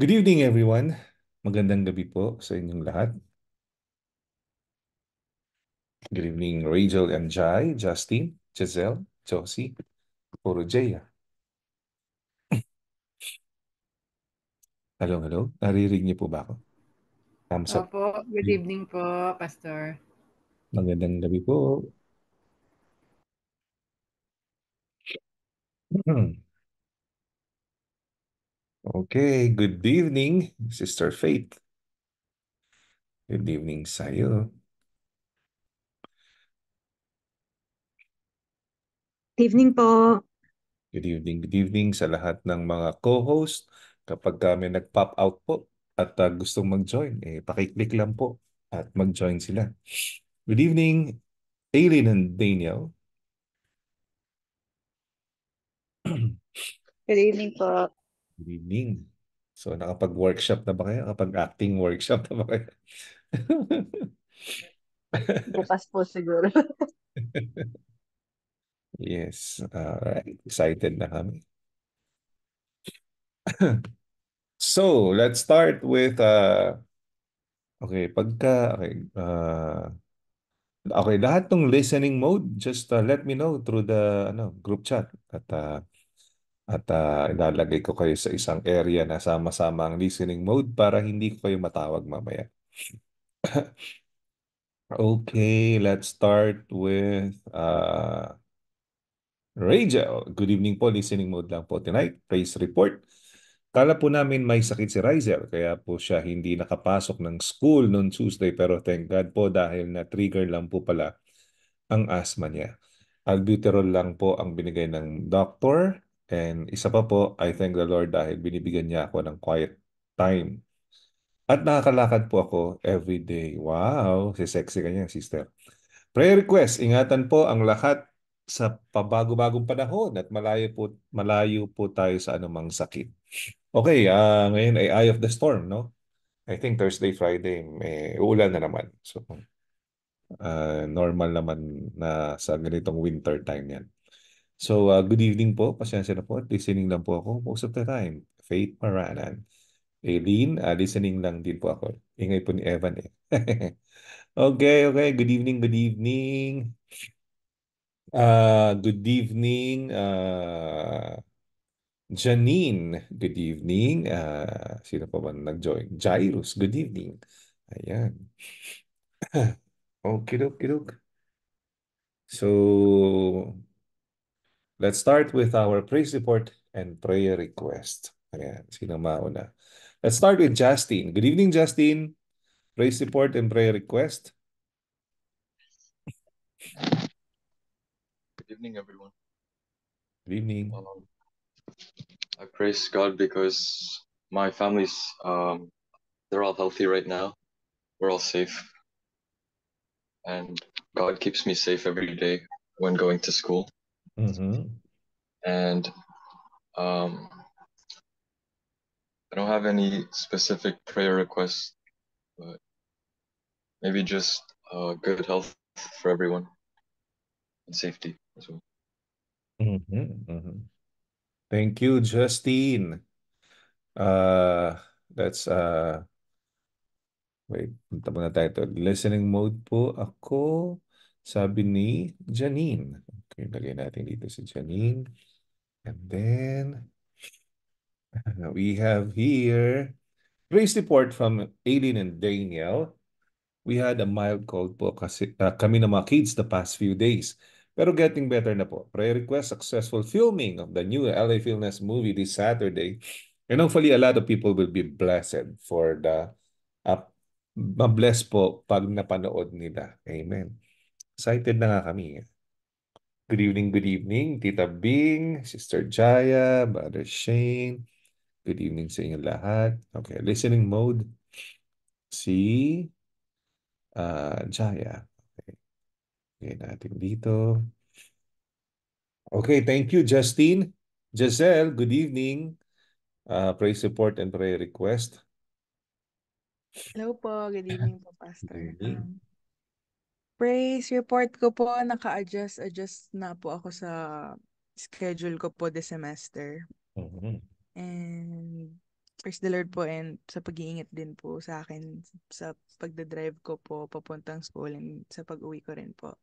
Good evening everyone. Magandang gabi po sa inyong lahat. Good evening Rachel and Jai, Justin, Giselle, Josie, Puro Hello, hello. Naririnig niyo po ba ako? Thumbs up. Opo, good evening po, Pastor. Magandang gabi po. Hmm. Okay, good evening, Sister Faith. Good evening sa'yo. Good evening po. Good evening, good evening sa lahat ng mga co-host. Kapag kami nag-pop out po at uh, gustong mag-join, eh, pakiclick lang po at mag-join sila. Good evening, Aileen and Daniel. good evening po. Good evening. So nakapag-workshop na ba kayo? Nakapag-acting workshop na ba kayo? Bukas po siguro. yes. Alright. Excited na kami. so, let's start with uh, okay, pagka okay, uh, okay, lahat ng listening mode just uh, let me know through the ano, group chat at uh, at ah, ilalagay ko kayo sa isang area na sama-sama ang listening mode para hindi ko kayo matawag mamaya. Okay, let's start with uh, Rachel. Good evening po, listening mode lang po tonight. Praise report. Kala po namin may sakit si Rizel, kaya po siya hindi nakapasok ng school noon Tuesday pero thank God po dahil na-trigger lang po pala ang asthma niya. Albuterol lang po ang binigay ng doctor And isa pa po, I thank the Lord dahil binibigyan niya ako ng quiet time. At nakakalakad po ako every day. Wow, si sexy kanya, sister. Prayer request, ingatan po ang lahat sa pabago-bagong panahon at malayo po, malayo po tayo sa anumang sakit. Okay, uh, ngayon ay Eye of the Storm, no? I think Thursday, Friday, may ulan na naman. So, uh, normal naman na sa ganitong winter time yan. So, uh, good evening po. Pasensya na po at listening lang po ako most of the time. Faith Maranan. Aileen, uh, listening lang din po ako. Ingay po ni Evan eh. okay, okay. Good evening, good evening. Uh, good evening, uh, Janine. Good evening. Uh, sino pa ba nag-join? Jairus. Good evening. Ayan. Okie okay, doke. So, Let's start with our praise report and prayer request. Ayan, sino mauna? Let's start with Justine. Good evening, Justine. Praise report and prayer request. Good evening, everyone. Good evening. Um, I praise God because my family's, um, they're all healthy right now. We're all safe. And God keeps me safe every day when going to school. Mm-hmm. And um, I don't have any specific prayer requests, but maybe just uh, good health for everyone and safety as well. Mm-hmm, mm-hmm. Thank you, Justine. Uh, that's uh, wait, punta muna tayo to. Listening mode po ako. Sabi ni Janine. Okay, lagay natin dito si Janine. And then, we have here race report from Aileen and Daniel. We had a mild cold po kasi uh, kami na mga kids the past few days. Pero getting better na po. Prayer request successful filming of the new LA Filmness movie this Saturday. And hopefully a lot of people will be blessed for the uh, mabless po pag napanood nila. Amen. Excited na nga kami. Good evening, good evening, Tita Bing, Sister Jaya, Brother Shane. Good evening sa inyo lahat. Okay, listening mode. Si uh, Jaya. Okay. Okay natin dito. Okay, thank you, Justine. Giselle, good evening. Uh, pray support and prayer request. Hello po. Good evening po, Pastor. Good evening. Um, Praise report ko po, naka-adjust, adjust na po ako sa schedule ko po this semester. Mm-hmm. And praise the Lord po and sa pag-iingat din po sa akin sa pagdadrive ko po papuntang school and sa pag-uwi ko rin po.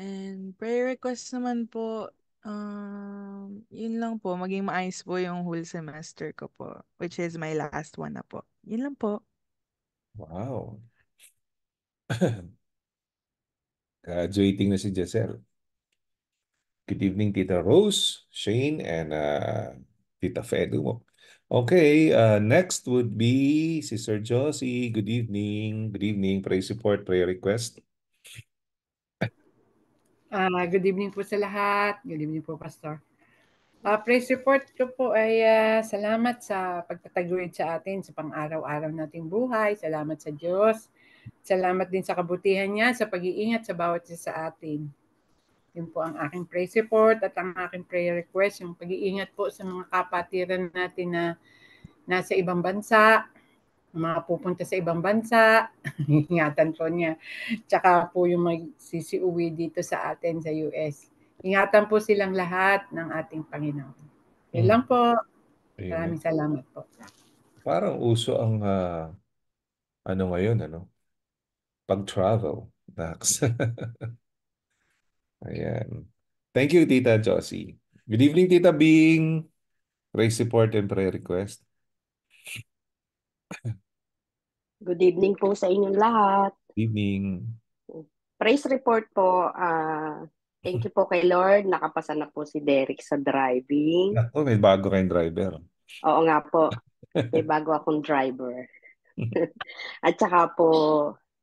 And prayer request naman po, um, yun lang po, maging maayos po yung whole semester ko po, which is my last one na po. Yun lang po. Wow. Graduating na si Giselle. Good evening, Tita Rose, Shane, and uh, Tita Fedu. Okay, uh, next would be si Sir Josie. Good evening. Good evening. Pray support, prayer request. Uh, good evening po sa lahat. Good evening po, Pastor. Uh, ah, praise report ko po ay uh, salamat sa pagtataguyod sa atin sa pang-araw-araw nating buhay. Salamat sa Diyos Salamat din sa kabutihan niya, sa pag-iingat sa bawat isa sa atin. Yun po ang aking prayer report at ang aking prayer request, yung pag-iingat po sa mga kapatiran natin na nasa ibang bansa, mga pupunta sa ibang bansa, ingatan po niya. Tsaka po yung magsisiuwi dito sa atin sa US. Ingatan po silang lahat ng ating Panginoon. Yan lang po. Maraming salamat po. Parang uso ang uh, ano ngayon, ano? pag-travel, Max. Ayan. Thank you, Tita Josie. Good evening, Tita Bing. Raise support and prayer request. Good evening po sa inyong lahat. Good evening. Praise report po. Uh, thank you po kay Lord. Nakapasa na po si Derek sa driving. Ako, may bago kayong driver. Oo nga po. May bago akong driver. At saka po,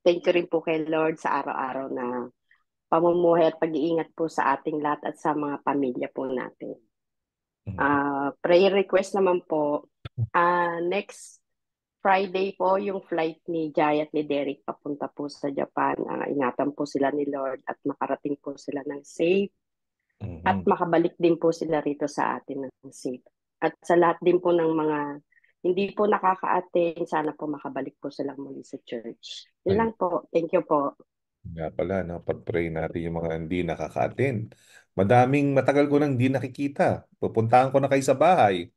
Thank you rin po kay Lord sa araw-araw na pamumuhay at pag-iingat po sa ating lahat at sa mga pamilya po natin. Uh, prayer request naman po, uh, next Friday po yung flight ni Jay at ni Derek papunta po sa Japan. Uh, ingatan po sila ni Lord at makarating po sila ng safe mm-hmm. at makabalik din po sila rito sa atin ng safe. At sa lahat din po ng mga hindi po nakaka-attend. Sana po makabalik po silang muli sa church. Yun lang po. Thank you po. Nga pala, no? pag-pray natin yung mga hindi nakaka-attend. Madaming matagal ko nang hindi nakikita. Pupuntahan ko na kayo sa bahay.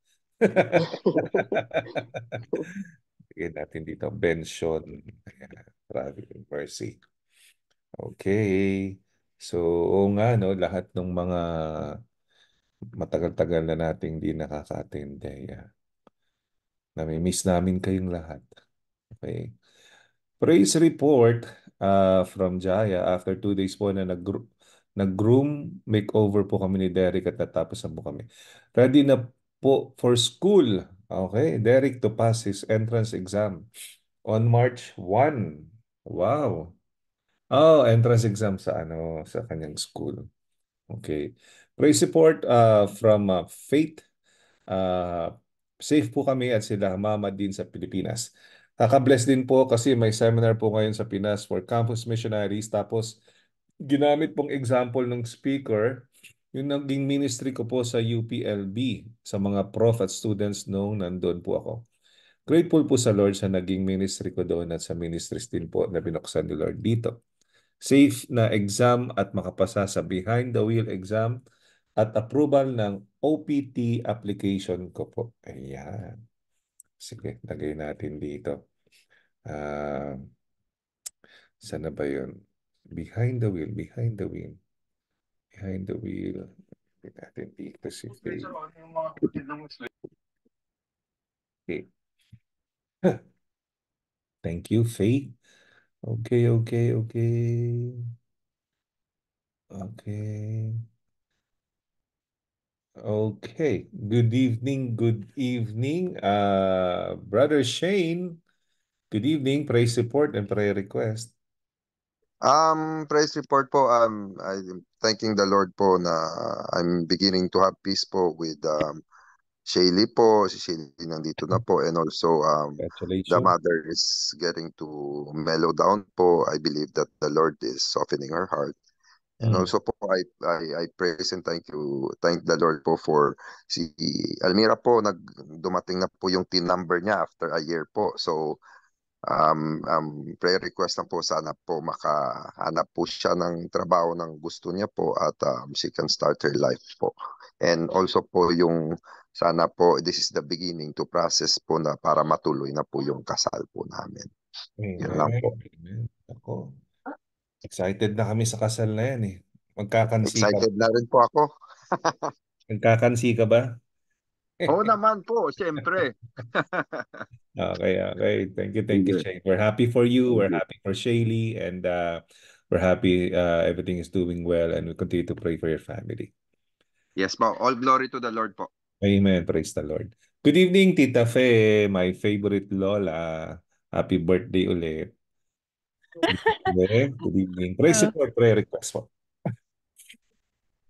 Tingin natin dito, Benson. Traveling Mercy. Okay. So, oo nga, no? lahat ng mga matagal-tagal na nating hindi nakaka-attend. Yeah. Nami-miss namin kayong lahat. Okay. Praise report uh, from Jaya. After two days po na nag Nag-groom makeover po kami ni Derek at natapos na po kami. Ready na po for school. Okay, Derek to pass his entrance exam on March 1. Wow. Oh, entrance exam sa ano sa kanyang school. Okay. Praise support uh, ah, from uh, Faith. Uh, safe po kami at sila mama din sa Pilipinas. Kaka-bless din po kasi may seminar po ngayon sa Pinas for campus missionaries. Tapos ginamit pong example ng speaker yung naging ministry ko po sa UPLB sa mga prof at students nung nandun po ako. Grateful po sa Lord sa naging ministry ko doon at sa ministries din po na binuksan ni Lord dito. Safe na exam at makapasa sa behind the wheel exam at approval ng OPT application ko po. Ayan. Sige, lagay natin dito. Uh, sana ba yun? Behind the wheel, behind the wheel. Behind the wheel. Lagay natin dito si Faye. Okay. Thank you, Faye. Okay, okay, okay. Okay. Okay. Good evening. Good evening, uh, Brother Shane. Good evening. Prayer support and prayer request. Um, praise report po. Um, I'm thanking the Lord po na uh, I'm beginning to have peace po with um, Shaylee po. Si Shaylee nandito na po. And also, um, the mother is getting to mellow down po. I believe that the Lord is softening her heart. Mm. No? So po, I, I, I praise and thank you, thank the Lord po for si Almira po, nag, dumating na po yung team number niya after a year po. So, um, um, prayer request lang po, sana po makahanap po siya ng trabaho ng gusto niya po at um, she can start her life po. And also po yung, sana po, this is the beginning to process po na para matuloy na po yung kasal po namin. Amen. Yan lang po. Amen. Ako, Excited na kami sa kasal na yan eh. Magkakansi ka. Excited na rin po ako. Magkakansi ka ba? Oo naman po, siyempre. okay, okay. Thank you, thank you, Shay. We're happy for you. We're happy for Shaylee. And uh, we're happy uh, everything is doing well. And we continue to pray for your family. Yes po. All glory to the Lord po. Amen. Praise the Lord. Good evening, Tita Fe, my favorite Lola. Happy birthday ulit. Good evening. Good evening. Praise uh, the oh. Lord. Prayer request po.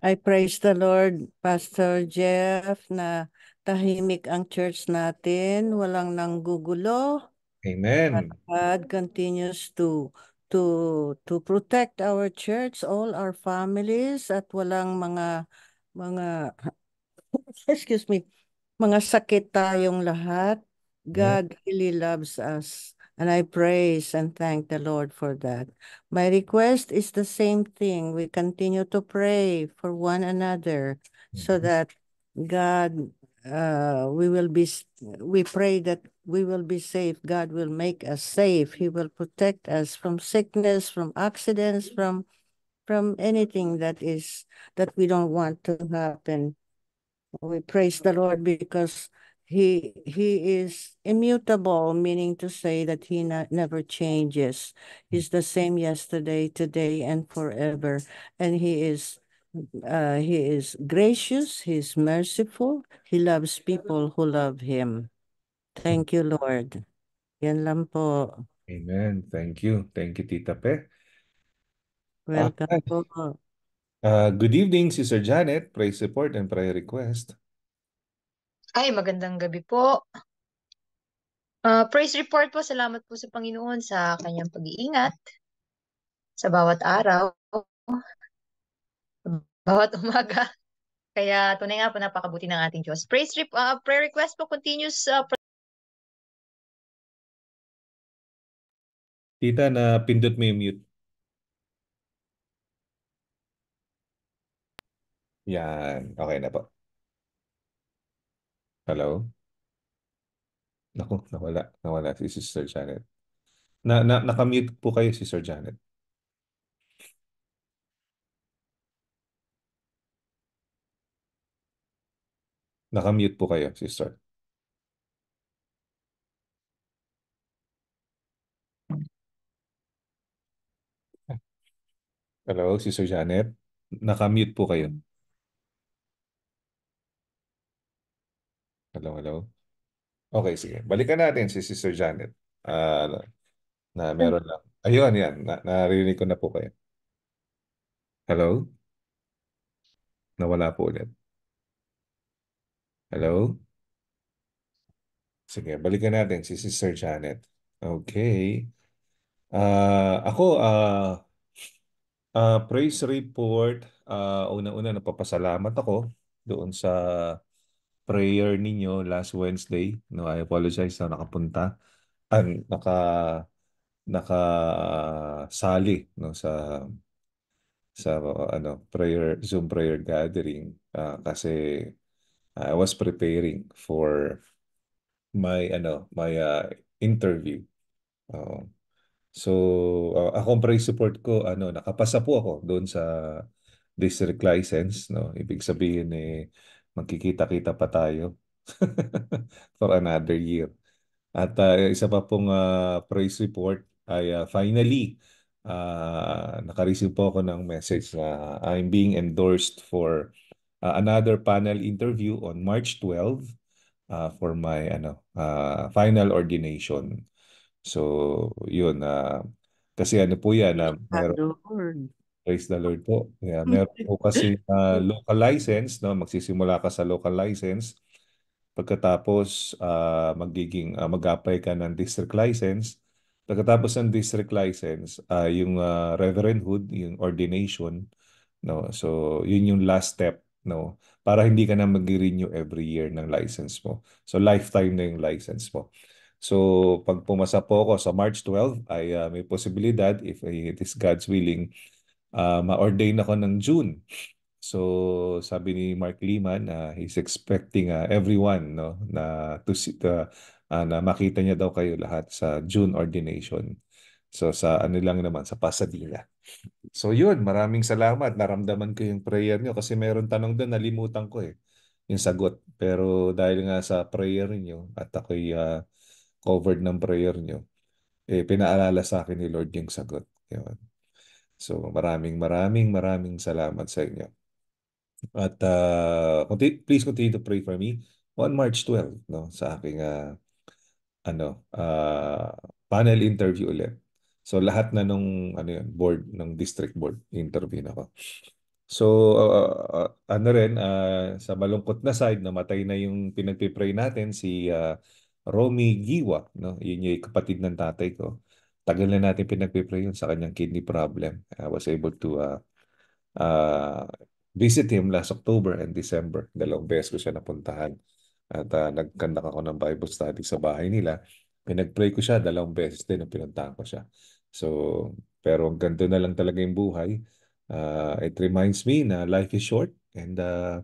I praise the Lord, Pastor Jeff, na tahimik ang church natin. Walang nanggugulo. Amen. God continues to to to protect our church, all our families at walang mga mga excuse me, mga sakit tayong lahat. God yeah. really loves us. And I praise and thank the Lord for that. My request is the same thing. We continue to pray for one another so mm-hmm. that God, uh, we will be, we pray that we will be safe. God will make us safe. He will protect us from sickness, from accidents, from from anything that is that we don't want to happen. We praise the Lord because he he is immutable meaning to say that he never changes he's the same yesterday today and forever and he is uh, he is gracious he's merciful he loves people who love him thank you lord yan lang po amen thank you thank you tita pe welcome uh, po uh, good evening sister janet praise support and prayer request ay, magandang gabi po. Uh, praise report po. Salamat po sa Panginoon sa kanyang pag-iingat sa bawat araw, bawat umaga. Kaya tunay nga po napakabuti ng ating Diyos. Praise rep uh, prayer request po continuous ah, pra- Tita, na pindot mo yung mute. Yan. Okay na po. Hello? Naku, nawala. Nawala si Sister Janet. Na, na, nakamute po kayo, Sister Janet. Nakamute po kayo, Sister. Hello, Sister Janet. Nakamute po kayo. Hello, hello. Okay, sige. Balikan natin si Sister Janet. Ah, na meron lang. Ayun, yan. Na, narinig ko na po kayo. Hello? Nawala po ulit. Hello? Sige, balikan natin si Sister Janet. Okay. Ah, ako, ah, uh, praise report. Ah, una-una, napapasalamat ako doon sa prayer ninyo last Wednesday. No, I apologize na nakapunta. Ang naka naka sali no sa sa ano prayer Zoom prayer gathering uh, kasi I was preparing for my ano my uh, interview. Uh, so uh, ako prayer support ko ano nakapasa po ako doon sa district license no ibig sabihin eh magkikita-kita pa tayo for another year. At uh, isa pa pong uh, praise report ay uh, finally uh, nakareceive po ako ng message na I'm being endorsed for uh, another panel interview on March 12 uh, for my ano uh, final ordination. So yun uh, kasi ano po yan uh, meron, Praise the Lord po. Yeah, mm. meron po kasi uh, local license, no? magsisimula ka sa local license. Pagkatapos uh, magiging uh, mag-apply ka ng district license. Pagkatapos ng district license, uh, yung uh, reverendhood, yung ordination, no? So, yun yung last step, no? Para hindi ka na mag-renew every year ng license mo. So, lifetime na yung license mo. So, pag pumasa po ako sa March 12, ay uh, may posibilidad, if it is God's willing, uh, ma-ordain ako ng June. So sabi ni Mark Lehman na uh, he's expecting uh, everyone no na to see, uh, uh, na makita niya daw kayo lahat sa June ordination. So sa ano lang naman sa Pasadena. So yun, maraming salamat. Naramdaman ko yung prayer niyo kasi mayroon tanong doon nalimutan ko eh yung sagot. Pero dahil nga sa prayer niyo at ako'y uh, covered ng prayer niyo, eh pinaalala sa akin ni Lord yung sagot. Yun. So maraming maraming maraming salamat sa inyo. At uh, please continue to pray for me on March 12 no sa aking uh, ano uh, panel interview ulit. So lahat na nung ano yun, board ng district board interview na ko. So uh, uh, ano rin uh, sa malungkot na side namatay na yung pinagpipray natin si uh, Romy Giwa no yun yung kapatid ng tatay ko tagal na natin pinagpipray yun sa kanyang kidney problem. I was able to uh, uh, visit him last October and December. Dalawang beses ko siya napuntahan. At uh, nagkandak ako ng Bible study sa bahay nila. Pinagpray ko siya dalawang beses din nung pinuntahan ko siya. So, pero ang ganto na lang talaga yung buhay. Uh, it reminds me na life is short and uh,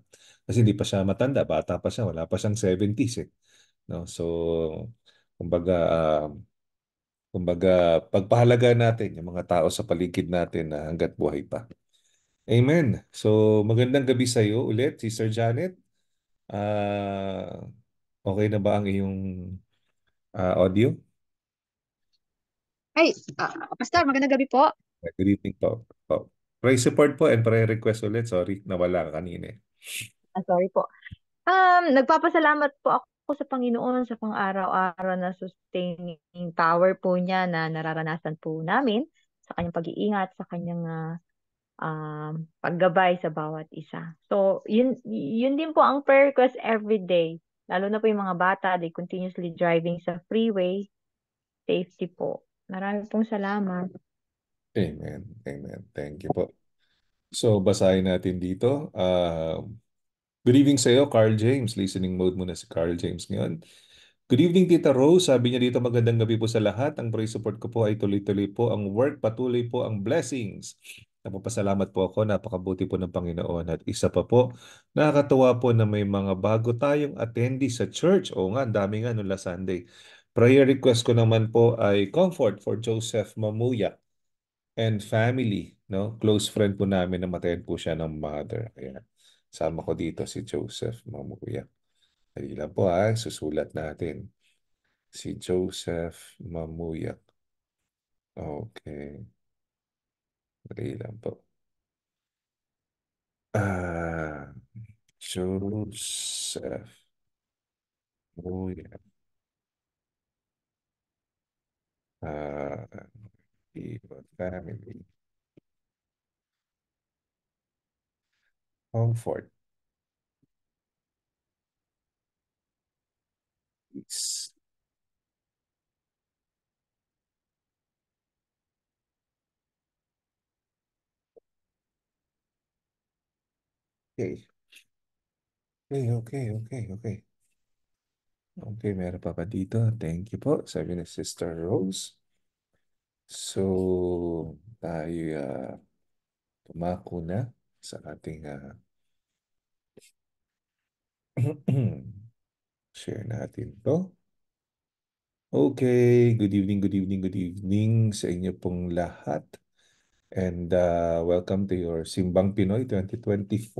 kasi hindi pa siya matanda, bata pa siya, wala pa siyang 70s eh. No? So, kumbaga, uh, Kumbaga, pagpahalaga natin yung mga tao sa paligid natin na hanggat buhay pa. Amen. So, magandang gabi sa iyo ulit, Sister Janet. Uh, okay na ba ang iyong uh, audio? Ay, uh, Pastor, magandang gabi po. Good evening po. po. Pray support po and pray request ulit. Sorry, nawala ka kanina. Eh. Ah, sorry po. Um, nagpapasalamat po ako ko sa Panginoon sa pang-araw-araw na sustaining power po niya na nararanasan po namin sa kanyang pag-iingat, sa kanyang uh, um, paggabay sa bawat isa. So, yun, yun din po ang prayer request every day. Lalo na po yung mga bata, they continuously driving sa freeway. Safety po. Maraming pong salamat. Amen. Amen. Thank you po. So, basahin natin dito. Uh, Good evening sa iyo, Carl James. Listening mode muna si Carl James ngayon. Good evening, Tita Rose. Sabi niya dito, magandang gabi po sa lahat. Ang praise support ko po ay tuloy-tuloy po ang work, patuloy po ang blessings. Napapasalamat po ako, napakabuti po ng Panginoon. At isa pa po, nakakatuwa po na may mga bago tayong attendee sa church. Oo nga, dami nga nung last Sunday. Prayer request ko naman po ay comfort for Joseph Mamuya and family. No? Close friend po namin na matayan po siya ng mother. Ayan. Sama ko dito si Joseph Mamuya. Dali lang po ha, ah. susulat natin. Si Joseph Mamuya. Okay. Dali lang po. Ah, Joseph Mamuya. Ah, Iba family. comfort. It's... Okay. Okay, okay, okay, okay. Okay, meron pa pa dito. Thank you po. Sabi ni Sister Rose. So, tayo uh, tumako na sa ating uh, share natin to. Okay, good evening, good evening, good evening sa inyo pong lahat. And uh, welcome to your Simbang Pinoy 2024.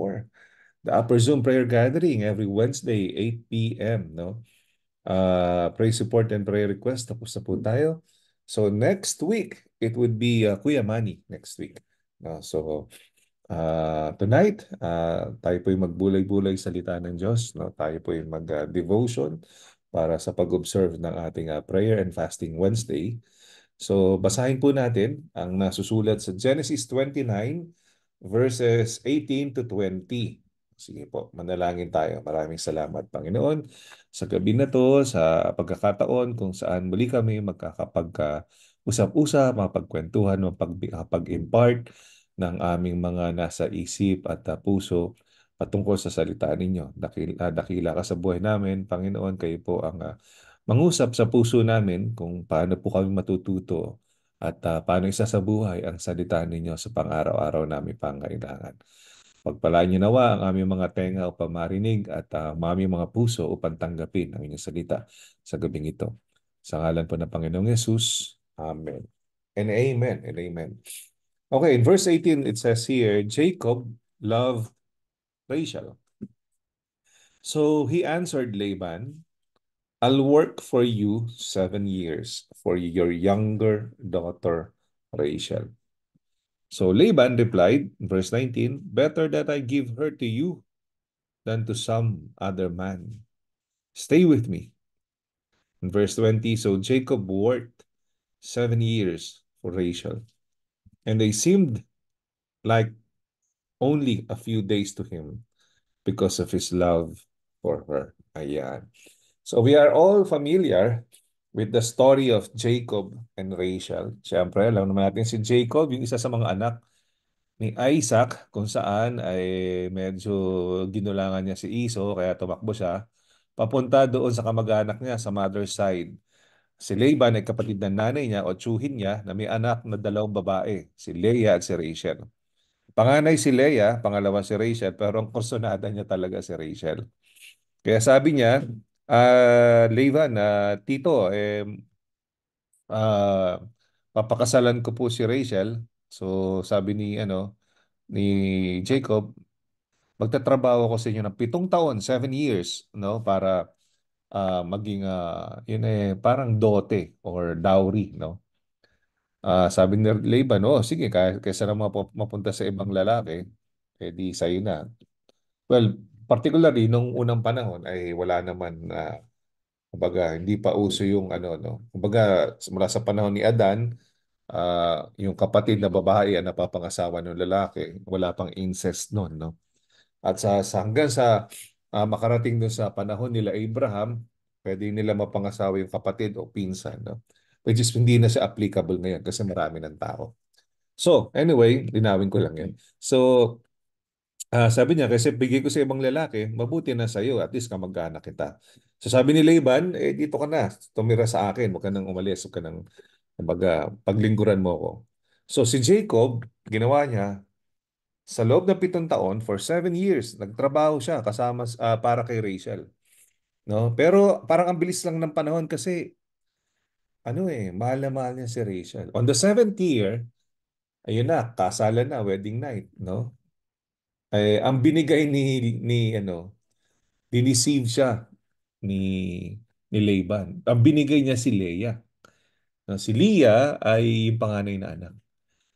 The Upper Zoom Prayer Gathering every Wednesday, 8 p.m. No? Uh, pray support and prayer request. Tapos na po tayo. So next week, it would be uh, Kuya Manny next week. No? So Uh, tonight, uh, tayo po'y magbulay-bulay salita ng Diyos. No? Tayo po'y mag-devotion ah, para sa pag-observe ng ating uh, Prayer and Fasting Wednesday. So basahin po natin ang nasusulat sa Genesis 29 verses 18 to 20. Sige po, manalangin tayo. Maraming salamat, Panginoon, sa gabi na to, sa pagkakataon kung saan muli kami magkakapag-usap-usap, mapagkwentuhan, mapag-impart, ng aming mga nasa isip at uh, puso patungkol sa salita ninyo. Dakila, ah, dakila ka sa buhay namin, Panginoon, kayo po ang uh, mangusap sa puso namin kung paano po kami matututo at uh, paano isa sa buhay ang salita ninyo sa pang-araw-araw namin pangailangan. Pagpalaan niyo nawa ang aming mga tenga upang marinig at uh, ang mga puso upang tanggapin ang inyong salita sa gabing ito. Sa ngalan po ng Panginoong Yesus, Amen. And Amen and Amen. Okay, in verse 18, it says here, Jacob loved Rachel. So he answered Laban, I'll work for you seven years for your younger daughter, Rachel. So Laban replied, verse 19, Better that I give her to you than to some other man. Stay with me. In verse 20, so Jacob worked seven years for Rachel. and they seemed like only a few days to him because of his love for her. Ayan. So we are all familiar with the story of Jacob and Rachel. Siyempre, alam naman natin si Jacob, yung isa sa mga anak ni Isaac, kung saan ay medyo ginulangan niya si Iso, kaya tumakbo siya, papunta doon sa kamag-anak niya sa mother's side Si Laban ay kapatid ng nanay niya o tsuhin niya na may anak na dalawang babae, si Leia at si Rachel. Panganay si Leia, pangalawa si Rachel, pero ang kursonada niya talaga si Rachel. Kaya sabi niya, uh, ah, Leiva na uh, tito, eh, uh, papakasalan ko po si Rachel. So sabi ni, ano, ni Jacob, magtatrabaho ko sa inyo ng pitong taon, seven years, no, para uh, maging uh, yun eh parang dote or dowry no uh, sabi ni Laban oh sige kaysa na map- mapunta sa ibang lalaki eh di sa'yo na well particularly nung unang panahon ay wala naman uh, kumbaga hindi pa uso yung ano no kumbaga mula sa panahon ni Adan uh, yung kapatid na babae ang napapangasawa ng lalaki wala pang incest noon no at sa, sa hanggang sa uh, makarating doon sa panahon nila Abraham, pwede nila mapangasawa yung kapatid o pinsan. No? Which is hindi na siya applicable ngayon kasi marami ng tao. So, anyway, linawin ko lang yan. So, uh, sabi niya, kasi bigay ko sa ibang lalaki, mabuti na sa'yo, at least kamag-anak kita. So sabi ni Laban, eh dito ka na, tumira sa akin, huwag ka nang umalis, huwag ka nang, kumbaga, paglingkuran mo ako. So si Jacob, ginawa niya, sa loob ng pitong taon, for seven years, nagtrabaho siya kasama uh, para kay Rachel. No? Pero parang ang bilis lang ng panahon kasi ano eh, mahal na mahal niya si Rachel. On the seventh year, ayun na, kasalan na, wedding night, no? Eh, ang binigay ni, ni ano, dinisave siya ni, ni Laban. Ang binigay niya si Leia. No, si Leah ay yung panganay na anak.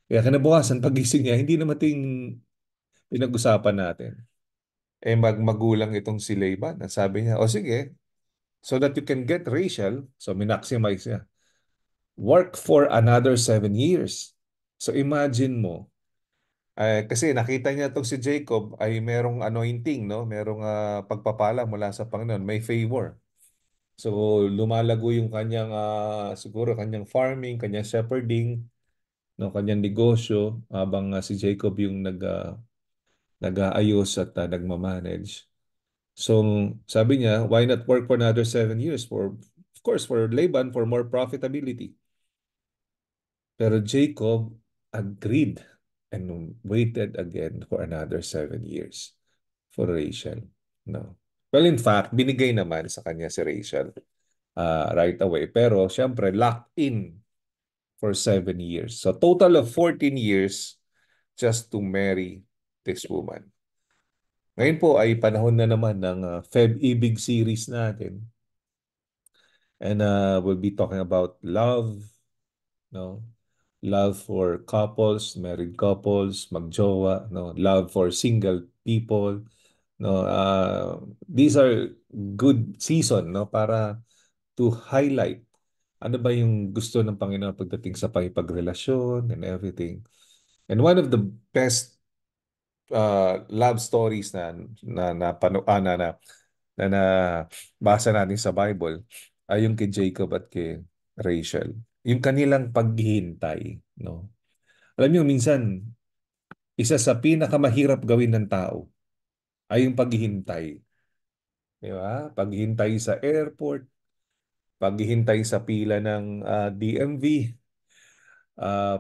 Kaya kinabukasan, pagising niya, hindi namating pinag-usapan natin. Eh mag magulang itong si Laban at sabi niya, o sige, so that you can get Rachel, so minaximize niya, work for another seven years. So imagine mo, eh, kasi nakita niya itong si Jacob ay merong anointing, no? merong uh, pagpapala mula sa Panginoon, may favor. So lumalago yung kanyang uh, siguro kanyang farming, kanyang shepherding, no, kanyang negosyo habang uh, si Jacob yung nag uh, nag-aayos at uh, nagmamanage. So sabi niya, why not work for another seven years for, of course, for Laban for more profitability. Pero Jacob agreed and waited again for another seven years for Rachel. No. Well, in fact, binigay naman sa kanya si Rachel uh, right away. Pero siyempre, locked in for seven years. So total of 14 years just to marry this woman. Ngayon po ay panahon na naman ng uh, Feb Ibig series natin. And uh, we'll be talking about love, no? Love for couples, married couples, magjowa, no? Love for single people, no? Uh, these are good season, no? Para to highlight ano ba yung gusto ng Panginoon pagdating sa pagpagrelasyon and everything. And one of the best uh, love stories na na na pano, ah, na, na na na basa natin sa Bible ay ah, yung kay Jacob at kay Rachel. Yung kanilang paghihintay, no? Alam niyo minsan isa sa pinakamahirap gawin ng tao ay yung paghihintay. Di ba? Paghihintay sa airport, paghihintay sa pila ng uh, ah, DMV, uh,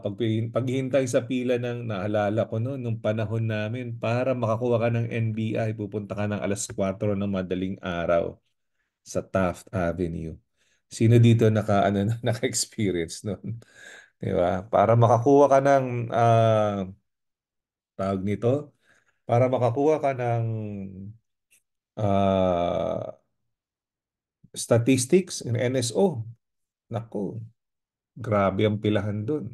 paghihintay sa pila ng naalala ko noon nung panahon namin para makakuha ka ng NBI, pupunta ka ng alas 4 ng madaling araw sa Taft Avenue. Sino dito naka ano naka-experience noon? 'Di ba? Para makakuha ka ng uh, tawag nito, para makakuha ka ng uh, statistics in NSO. Nako, Grabe ang pilahan doon.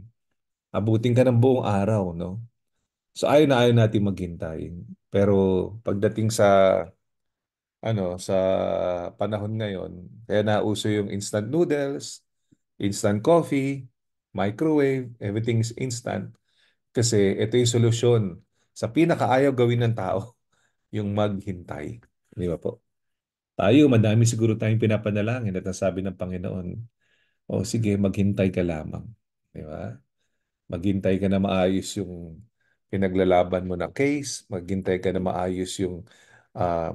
Abutin ka ng buong araw, no? So ayaw na ayaw natin maghintay. Pero pagdating sa ano sa panahon ngayon, kaya nauso yung instant noodles, instant coffee, microwave, everything is instant. Kasi ito yung solusyon sa pinakaayaw gawin ng tao, yung maghintay. Di ba po? Tayo, madami siguro tayong pinapanalangin at nasabi ng Panginoon, o sige, maghintay ka lamang. Di ba? Maghintay ka na maayos yung pinaglalaban mo na case, maghintay ka na maayos yung uh,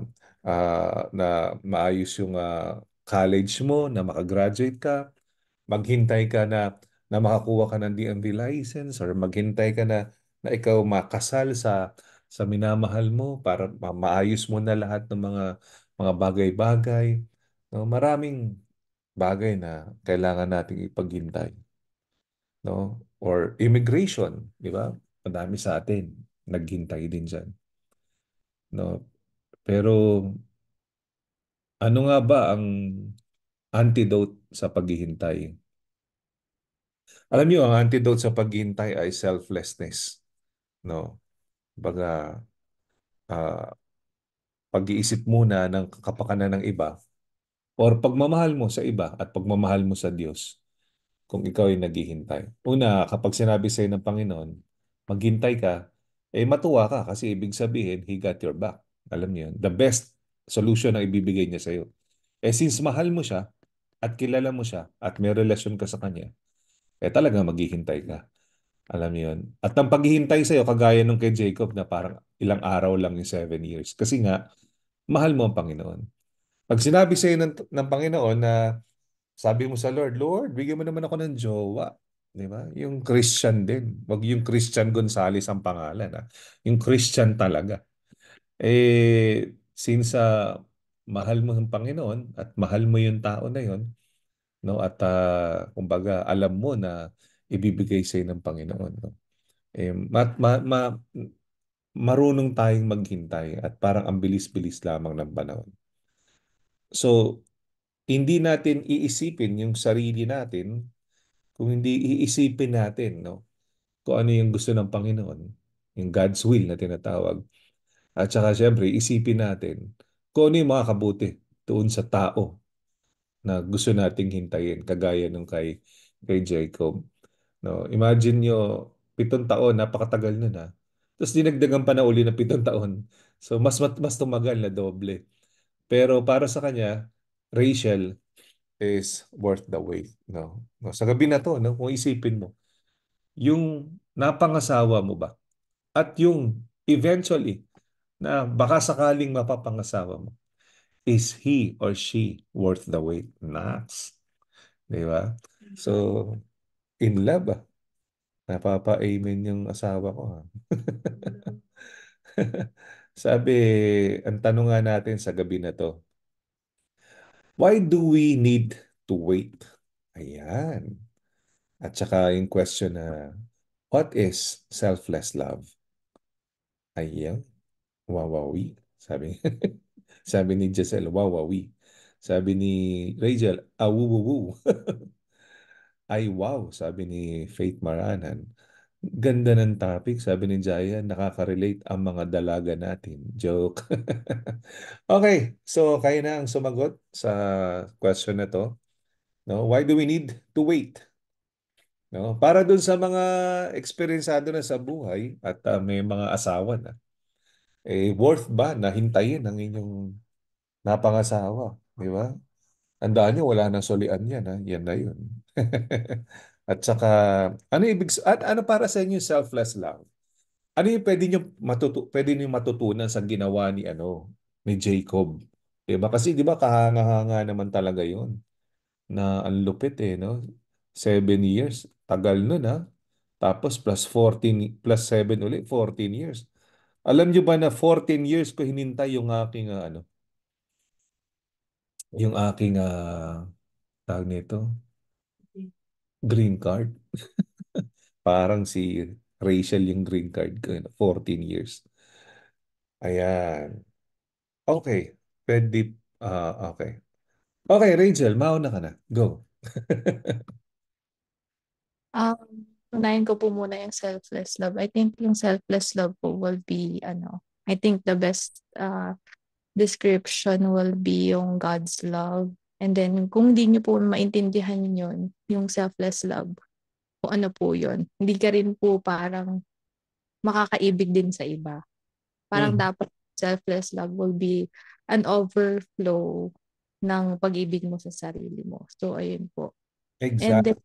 uh, na maayos yung uh, college mo, na makagraduate ka, maghintay ka na na makakuha ka ng DMV license or maghintay ka na na ikaw makasal sa sa minamahal mo para maayos mo na lahat ng mga mga bagay-bagay. No, maraming bagay na kailangan nating ipaghintay. No? Or immigration, di ba? Madami sa atin naghintay din diyan. No? Pero ano nga ba ang antidote sa paghihintay? Alam niyo, ang antidote sa paghihintay ay selflessness. No? Baga, uh, ah, pag-iisip muna ng kapakanan ng iba or pagmamahal mo sa iba at pagmamahal mo sa Diyos kung ikaw ay naghihintay. Una, kapag sinabi sa'yo ng Panginoon, maghintay ka, eh matuwa ka kasi ibig sabihin, He got your back. Alam niyo yun. The best solution ang ibibigay niya sa'yo. Eh since mahal mo siya at kilala mo siya at may relasyon ka sa kanya, eh talaga maghihintay ka. Alam niyo yun. At ang paghihintay sa'yo, kagaya nung kay Jacob na parang ilang araw lang yung seven years. Kasi nga, mahal mo ang Panginoon. Pag sinabi sa'yo ng, ng Panginoon na sabi mo sa Lord, Lord, bigyan mo naman ako ng jowa. Di ba? Yung Christian din. Huwag yung Christian Gonzales ang pangalan. Ha? Ah. Yung Christian talaga. Eh, since uh, mahal mo ng Panginoon at mahal mo yung tao na yon, no? at uh, kumbaga alam mo na ibibigay sa'yo ng Panginoon. No? Eh, ma, ma, ma, marunong tayong maghintay at parang ang bilis-bilis lamang ng panahon. So, hindi natin iisipin yung sarili natin kung hindi iisipin natin no, kung ano yung gusto ng Panginoon, yung God's will na tinatawag. At saka siyempre, isipin natin kung ano yung mga kabuti tuon sa tao na gusto nating hintayin, kagaya nung kay, kay Jacob. No, imagine nyo, pitong taon, napakatagal nun na. Ah. Tapos dinagdagan pa na uli ng pitong taon. So mas, mas tumagal na doble. Pero para sa kanya, Rachel is worth the wait. No? no sa gabi na to, no? kung isipin mo, yung napangasawa mo ba? At yung eventually, na baka sakaling mapapangasawa mo, is he or she worth the wait? Nax. Di ba? So, in love ah. Napapa-amen yung asawa ko. Ha? Ah. Sabi, ang tanong nga natin sa gabi na to, why do we need to wait? Ayan. At saka yung question na, what is selfless love? Ayan. Wawawi. Sabi, sabi ni Giselle, wawawi. Sabi ni Rachel, awu ah, awuwuwu. Ay wow, sabi ni Faith Maranan. Ganda ng topic, sabi ni Jaya, nakaka-relate ang mga dalaga natin. Joke. okay, so kayo na ang sumagot sa question na to. No, why do we need to wait? No, para dun sa mga eksperyensado na sa buhay at uh, may mga asawa na. Eh worth ba na hintayin ang inyong napangasawa, di ba? Andaan niyo wala nang solian yan, ha? yan na yun. At saka, ano ibig, at, ano para sa inyo selfless love? Ano yung pwede niyo matutu pwede niyo matutunan sa ginawa ni ano ni Jacob? 'Di ba? Kasi 'di ba kahanga-hanga naman talaga 'yon. Na ang lupit eh, no? 7 years, tagal no na. Tapos plus 14 plus 7 ulit, 14 years. Alam niyo ba na 14 years ko hinintay yung aking uh, ano? Yung aking uh, ah, tag nito, Green card. Parang si Rachel yung green card ko, 14 eh, years. Ayan. Okay. Pwede, uh, okay. Okay, Rachel, mauna ka na. Go. um, unahin ko po muna yung selfless love. I think yung selfless love po will be, ano, I think the best uh, description will be yung God's love And then, kung hindi nyo po maintindihan yon yung selfless love, o ano po yon hindi ka rin po parang makakaibig din sa iba. Parang mm. dapat selfless love will be an overflow ng pag-ibig mo sa sarili mo. So, ayun po. Exactly. And then,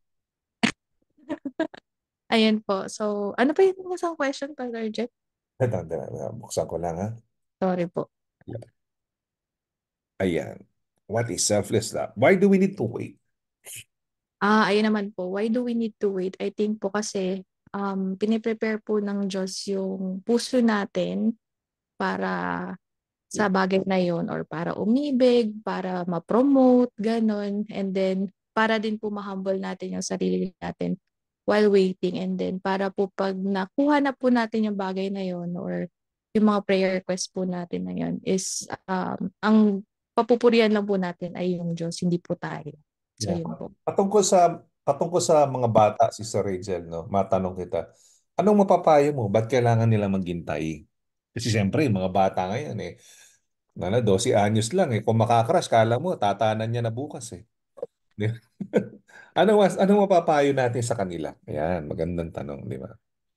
ayun po. So, ano pa yung isang question, Brother Jeff? Ito, ito, ito. Buksan ko lang, ha? Sorry po. Ayan. What is selfless love? Why do we need to wait? Ah, ayun naman po. Why do we need to wait? I think po kasi um, piniprepare po ng Diyos yung puso natin para sa bagay na yon or para umibig, para ma-promote, ganun. And then, para din po ma-humble natin yung sarili natin while waiting. And then, para po pag nakuha na po natin yung bagay na yon or yung mga prayer request po natin na yon is um, ang papupurian lang po natin ay yung Diyos, hindi po tayo. So, yeah. yun po. Patungkol sa patungkol sa mga bata, si Sir Rachel, no? matanong kita, anong mapapayo mo? Ba't kailangan nila maghintay? Kasi siyempre, mga bata ngayon, eh, na na, 12 anyos lang, eh. kung makakrush, kala mo, tatanan niya na bukas. Eh. ano, ano mapapayo natin sa kanila? Ayan, magandang tanong, di ba?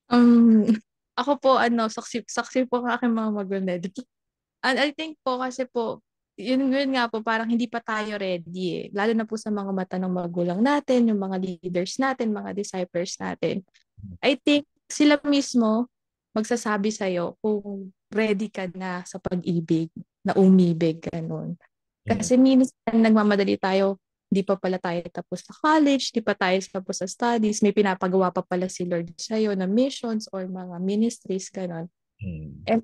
Um, ako po, ano, saksi, saksi po ng aking mga maguned. And I think po kasi po, yun, yun nga po, parang hindi pa tayo ready eh. Lalo na po sa mga mata ng magulang natin, yung mga leaders natin, mga disciples natin. I think sila mismo magsasabi sa'yo kung ready ka na sa pag-ibig, na umibig, ganun. Kasi mm. minsan nagmamadali tayo, hindi pa pala tayo tapos sa college, hindi pa tayo tapos sa studies, may pinapagawa pa pala si Lord sa'yo na missions or mga ministries, ganun. Mm. And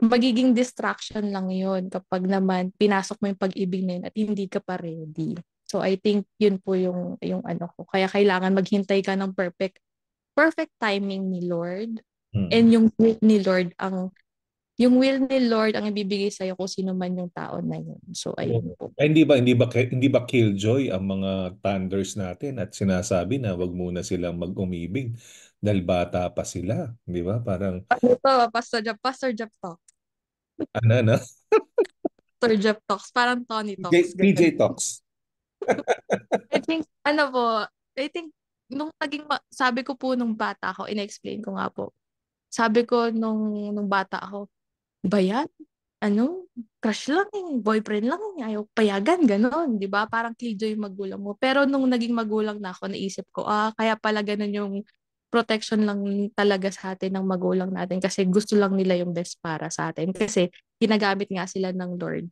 magiging distraction lang yun kapag naman pinasok mo yung pag-ibig na yun at hindi ka pa ready. So I think yun po yung yung ano ko. Kaya kailangan maghintay ka ng perfect perfect timing ni Lord hmm. and yung will ni Lord ang yung will ni Lord ang ibibigay sa iyo kung sino man yung tao na yun. So ayun po. Ay, hindi ba hindi ba hindi ba killjoy ang mga thunders natin at sinasabi na wag muna silang mag-umibig dahil bata pa sila, di ba? Parang Ano to, Pastor Jeff, Pastor Jeff talk ano, ano? Turjep Talks. Parang Tony Talks. J- PJ Talks. I think, ano po, I think, nung naging, ma- sabi ko po nung bata ako, in-explain ko nga po. Sabi ko nung, nung bata ako, ba yan? Ano? Crush lang eh. Boyfriend lang eh. Ayaw payagan. ganun, Di ba? Parang killjoy yung magulang mo. Pero nung naging magulang na ako, naisip ko, ah, kaya pala ganun yung protection lang talaga sa atin ng magulang natin kasi gusto lang nila yung best para sa atin kasi ginagamit nga sila ng Lord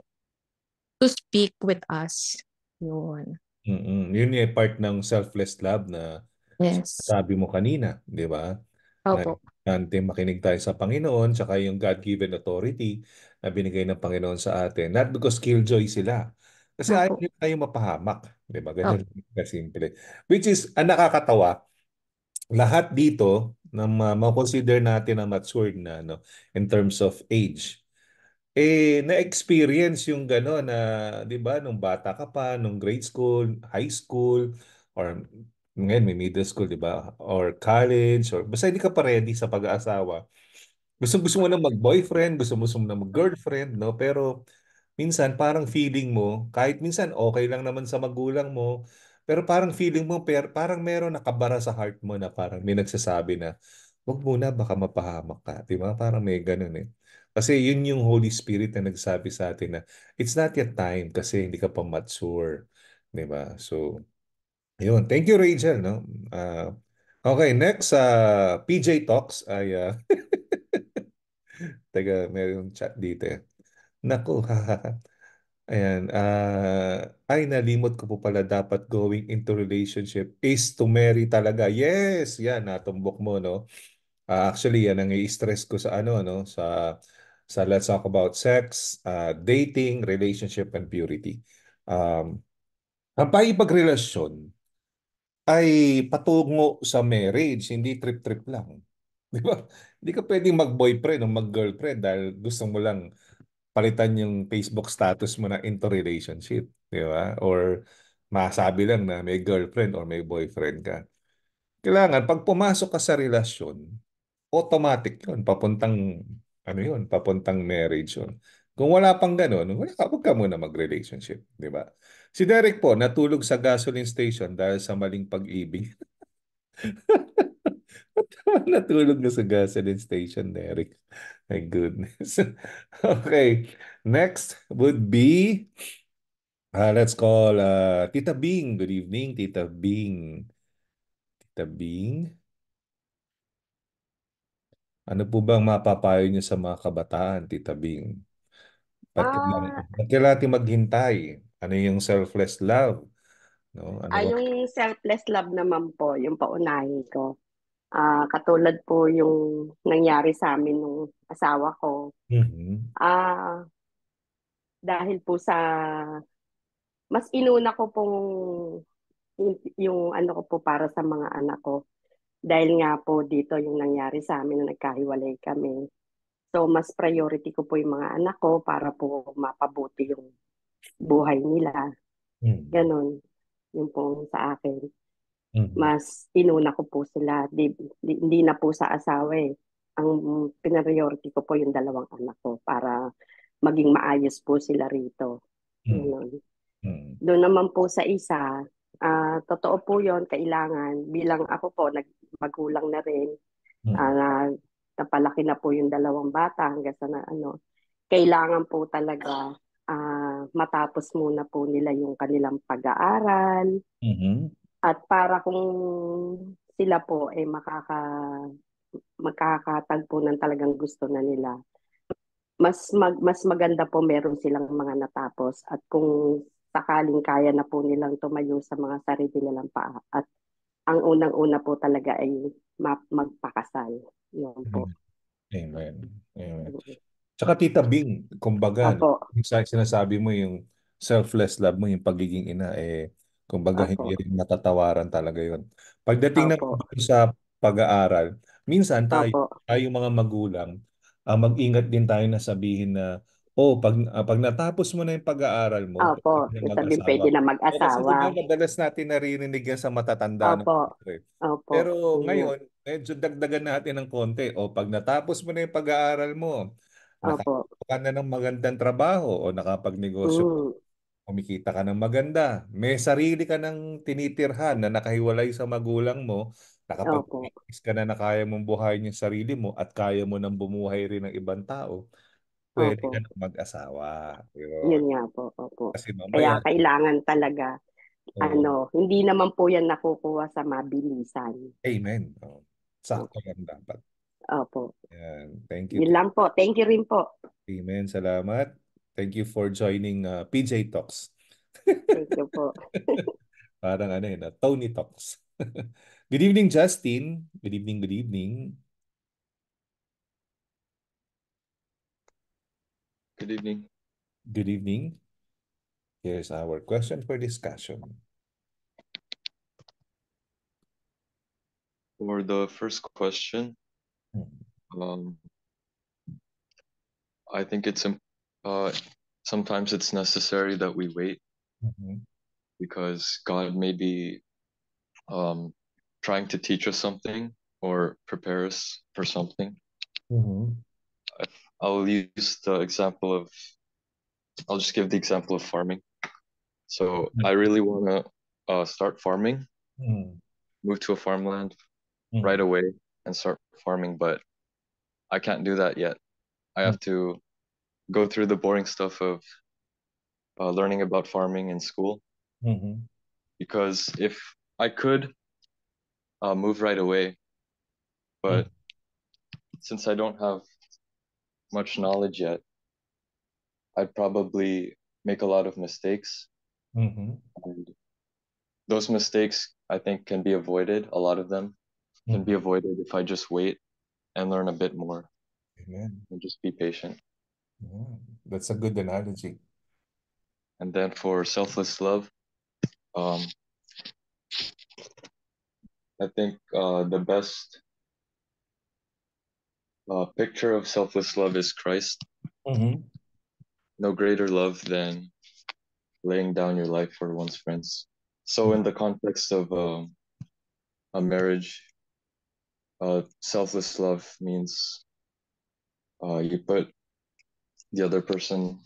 to speak with us. Yun. Mm-mm. Yun yung part ng selfless love na yes. sabi mo kanina, di ba? Opo. Nante makinig tayo sa Panginoon tsaka yung God-given authority na binigay ng Panginoon sa atin. Not because killjoy sila. Kasi Opo. ayaw nila tayo mapahamak. Di ba? Ganyan Opo. kasimple. Which is, ang ah, nakakatawa, lahat dito na ma-consider natin ang matured na no in terms of age eh na-experience yung gano'n na 'di ba nung bata ka pa nung grade school, high school or ngayon may middle school 'di ba or college or basta hindi ka pa ready sa pag-aasawa. Gusto gusto mo na mag-boyfriend, gusto mo na mag-girlfriend no pero minsan parang feeling mo kahit minsan okay lang naman sa magulang mo pero parang feeling mo, per, parang meron nakabara sa heart mo na parang may nagsasabi na, huwag muna, baka mapahamak ka. Di ba? Parang may ganun eh. Kasi yun yung Holy Spirit na nagsabi sa atin na it's not yet time kasi hindi ka pa mature. Di ba? So, yun. Thank you, Rachel. No? Uh, okay, next, uh, ah, PJ Talks ay... Uh, ah, taga, meron chat dito eh. Naku, Ayan, uh, ay nalimot ko po pala dapat going into relationship is to marry talaga. Yes, yan natumbok mo no. Uh, actually yan ang i-stress ko sa ano no sa sa let's talk about sex, uh, dating, relationship and purity. Um, ang paipagrelasyon ay patungo sa marriage, hindi trip-trip lang. Di ba? Hindi ka pwedeng mag-boyfriend o mag-girlfriend dahil gusto mo lang palitan yung Facebook status mo na into relationship, di ba? Or masabi lang na may girlfriend or may boyfriend ka. Kailangan, pag pumasok ka sa relasyon, automatic yun, papuntang, ano yun, papuntang marriage yun. Kung wala pang ganun, wala ka, huwag ka muna mag-relationship, di ba? Si Derek po, natulog sa gasoline station dahil sa maling pag-ibig. Natulog na sa gasoline station, Derek. My goodness. okay. Next would be, uh, let's call uh, Tita Bing. Good evening, Tita Bing. Tita Bing. Ano po bang mapapayo niyo sa mga kabataan, Tita Bing? Bakit ah. kailangan natin maghintay? Ano yung selfless love? No? Ano ah, yung selfless love naman po, yung paunahin ko uh, katulad po yung nangyari sa amin nung asawa ko. Mm-hmm. Uh, dahil po sa mas inuna ko pong yung, ano ko po para sa mga anak ko. Dahil nga po dito yung nangyari sa amin na nagkahiwalay kami. So mas priority ko po yung mga anak ko para po mapabuti yung buhay nila. Mm. Mm-hmm. Ganon. Yung po sa akin. Mm-hmm. Mas inuna ko po sila, di, di, hindi na po sa asawa eh. Ang pinariority ko po yung dalawang anak ko para maging maayos po sila rito. Mm. Mm. Doon naman po sa isa, uh, totoo po yon kailangan. Bilang ako po, nag, magulang na rin, mm. uh, napalaki na po yung dalawang bata hanggang sa na, ano, kailangan po talaga uh, matapos muna po nila yung kanilang pag-aaral, mm-hmm at para kung sila po ay eh, makaka makakatagpo ng talagang gusto na nila mas mag, mas maganda po meron silang mga natapos at kung sakaling kaya na po nilang tumayo sa mga sarili nilang paa at ang unang-una po talaga ay magpakasal. Yun po. Mm-hmm. Amen. Amen. Tsaka Tita Bing, kumbaga, Apo. yung sinasabi mo yung selfless love mo, yung pagiging ina, eh, Kumbaga, hindi Apo. rin matatawaran talaga yon. Pagdating naman Apo. doon sa pag-aaral, minsan tayo, Apo. tayong mga magulang, ang ah, mag-ingat din tayo na sabihin na, oh, pag, ah, pag natapos mo na yung pag-aaral mo, Apo. pwede na Ibig sabihin, mag-asawa. pwede na mag-asawa. madalas natin naririnig yan sa matatanda na. Opo. Pero Yun. ngayon, medyo dagdagan natin ng konti. O pag natapos mo na yung pag-aaral mo, Opo. nakapagka na ng magandang trabaho o nakapagnegosyo Mm kumikita ka ng maganda, may sarili ka ng tinitirhan na nakahiwalay sa magulang mo, nakapag-practice ka na na kaya mong buhayin yung sarili mo at kaya mo nang bumuhay rin ng ibang tao, pwede opo. ka nang mag-asawa. Yun. Yun nga po, opo. Kasi mamaya, kaya kailangan talaga, oh. ano, hindi naman po yan nakukuha sa mabilisan. Amen. Oh. Sakto lang dapat. Opo. Yan. Thank you. Yun lang po. Thank you rin po. Amen. Salamat. Thank you for joining uh, PJ Talks. Thank you po. Parang ano yun, uh, Tony Talks. good evening, Justin. Good evening, good evening. Good evening. Good evening. Here's our question for discussion. For the first question, hmm. um, I think it's important uh, sometimes it's necessary that we wait mm-hmm. because God may be um, trying to teach us something or prepare us for something. Mm-hmm. I'll use the example of, I'll just give the example of farming. So mm-hmm. I really want to uh, start farming, mm-hmm. move to a farmland mm-hmm. right away and start farming, but I can't do that yet. I have mm-hmm. to go through the boring stuff of uh, learning about farming in school. Mm-hmm. Because if I could uh, move right away, but mm-hmm. since I don't have much knowledge yet, I'd probably make a lot of mistakes. Mm-hmm. And those mistakes, I think, can be avoided. A lot of them can be mm-hmm. avoided if I just wait and learn a bit more. Amen. And just be patient. Yeah, that's a good analogy. And then for selfless love, um, I think uh, the best uh, picture of selfless love is Christ. Mm-hmm. No greater love than laying down your life for one's friends. So, in the context of uh, a marriage, uh, selfless love means uh, you put the other person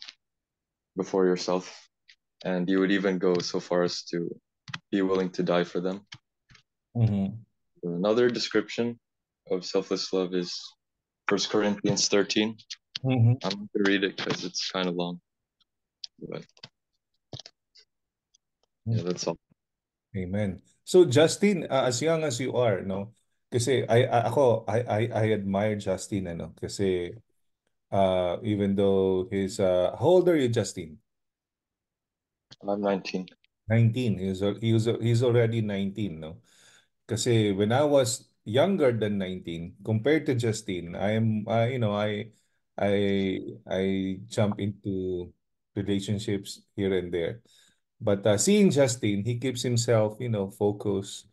before yourself. And you would even go so far as to be willing to die for them. Mm-hmm. Another description of selfless love is First Corinthians 13. Mm-hmm. I'm going to read it because it's kind of long. But yeah, mm-hmm. that's all. Amen. So Justin, uh, as young as you are, no? Kasi I, I ako I I I admire Justin ano kasi uh, even though he's uh, how old are you, Justin? I'm 19. 19. He's he's he's already 19, no? Because when I was younger than 19, compared to Justin, I am I you know I I I jump into relationships here and there, but uh, seeing Justin, he keeps himself you know focused,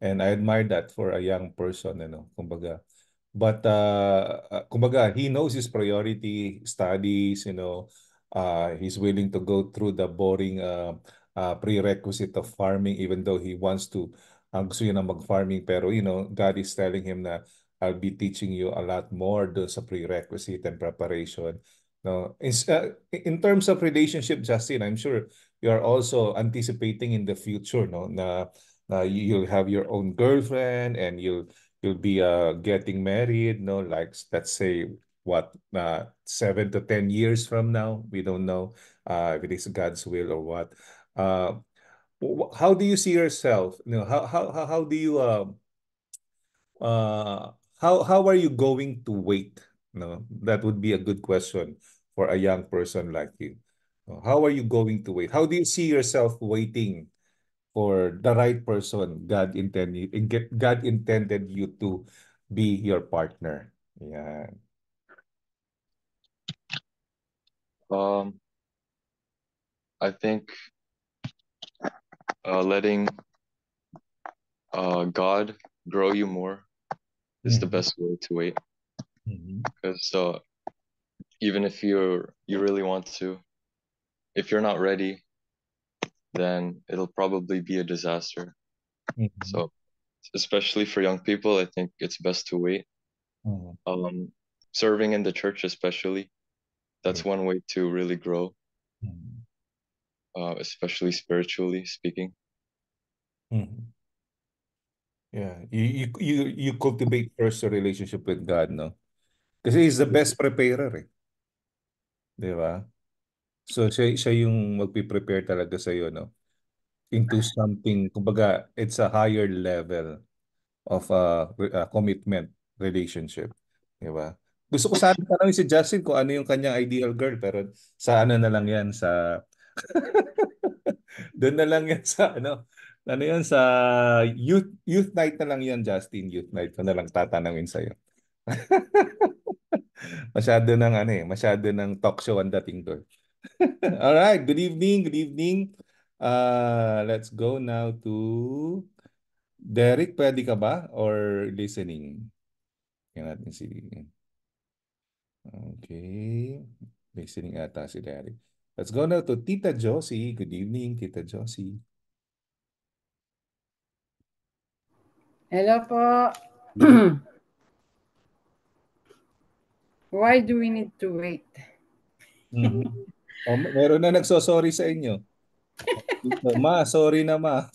and I admire that for a young person, you know, kumbaga. But uh, uh, kumbaga, he knows his priority studies, you know, uh, he's willing to go through the boring uh, uh, prerequisite of farming even though he wants to, ang uh, gusto niya na mag-farming pero you know, God is telling him na I'll be teaching you a lot more doon sa prerequisite and preparation. No, in, uh, in terms of relationship, Justin, I'm sure you are also anticipating in the future, no, na, na you'll have your own girlfriend and you'll you'll be uh, getting married, you no, know, like let's say what uh, seven to ten years from now. We don't know uh, if it is God's will or what. Uh, how do you see yourself? You know, how how how, how do you uh, uh, how how are you going to wait? You no, know, that would be a good question for a young person like you. How are you going to wait? How do you see yourself waiting for the right person, God intended God intended you to be your partner. Yeah. Um, I think uh, letting uh, God grow you more is mm -hmm. the mm-hmm. best way to wait. Mm -hmm. Because uh, even if you you really want to, if you're not ready, then it'll probably be a disaster. Mm-hmm. So, especially for young people, I think it's best to wait. Mm-hmm. Um, serving in the church, especially, that's mm-hmm. one way to really grow, mm-hmm. uh, especially spiritually speaking. Mm-hmm. Yeah, you, you you you cultivate first a relationship with God, no? Because He's the mm-hmm. best preparer, eh? ba? So siya, siya yung magpi-prepare talaga sa iyo no into ah. something kumbaga it's a higher level of a, uh, a uh, commitment relationship, di ba? Gusto ko sana tanongin si Justin kung ano yung kanyang ideal girl pero sa ano na lang yan sa doon na lang yan sa ano ano yan sa youth youth night na lang yan Justin youth night ko na lang tatanungin sa iyo. masyado nang ano eh, masyado nang talk show ang dating doon. All right. Good evening. Good evening. Uh, let's go now to Derek. Pwede ka ba? Or listening? Tingnan natin si... Okay. Listening ata si Derek. Let's go now to Tita Josie. Good evening, Tita Josie. Hello po. Why do we need to wait? Mm -hmm. Oh, meron na nagso-sorry sa inyo. Oh, ma, sorry na ma.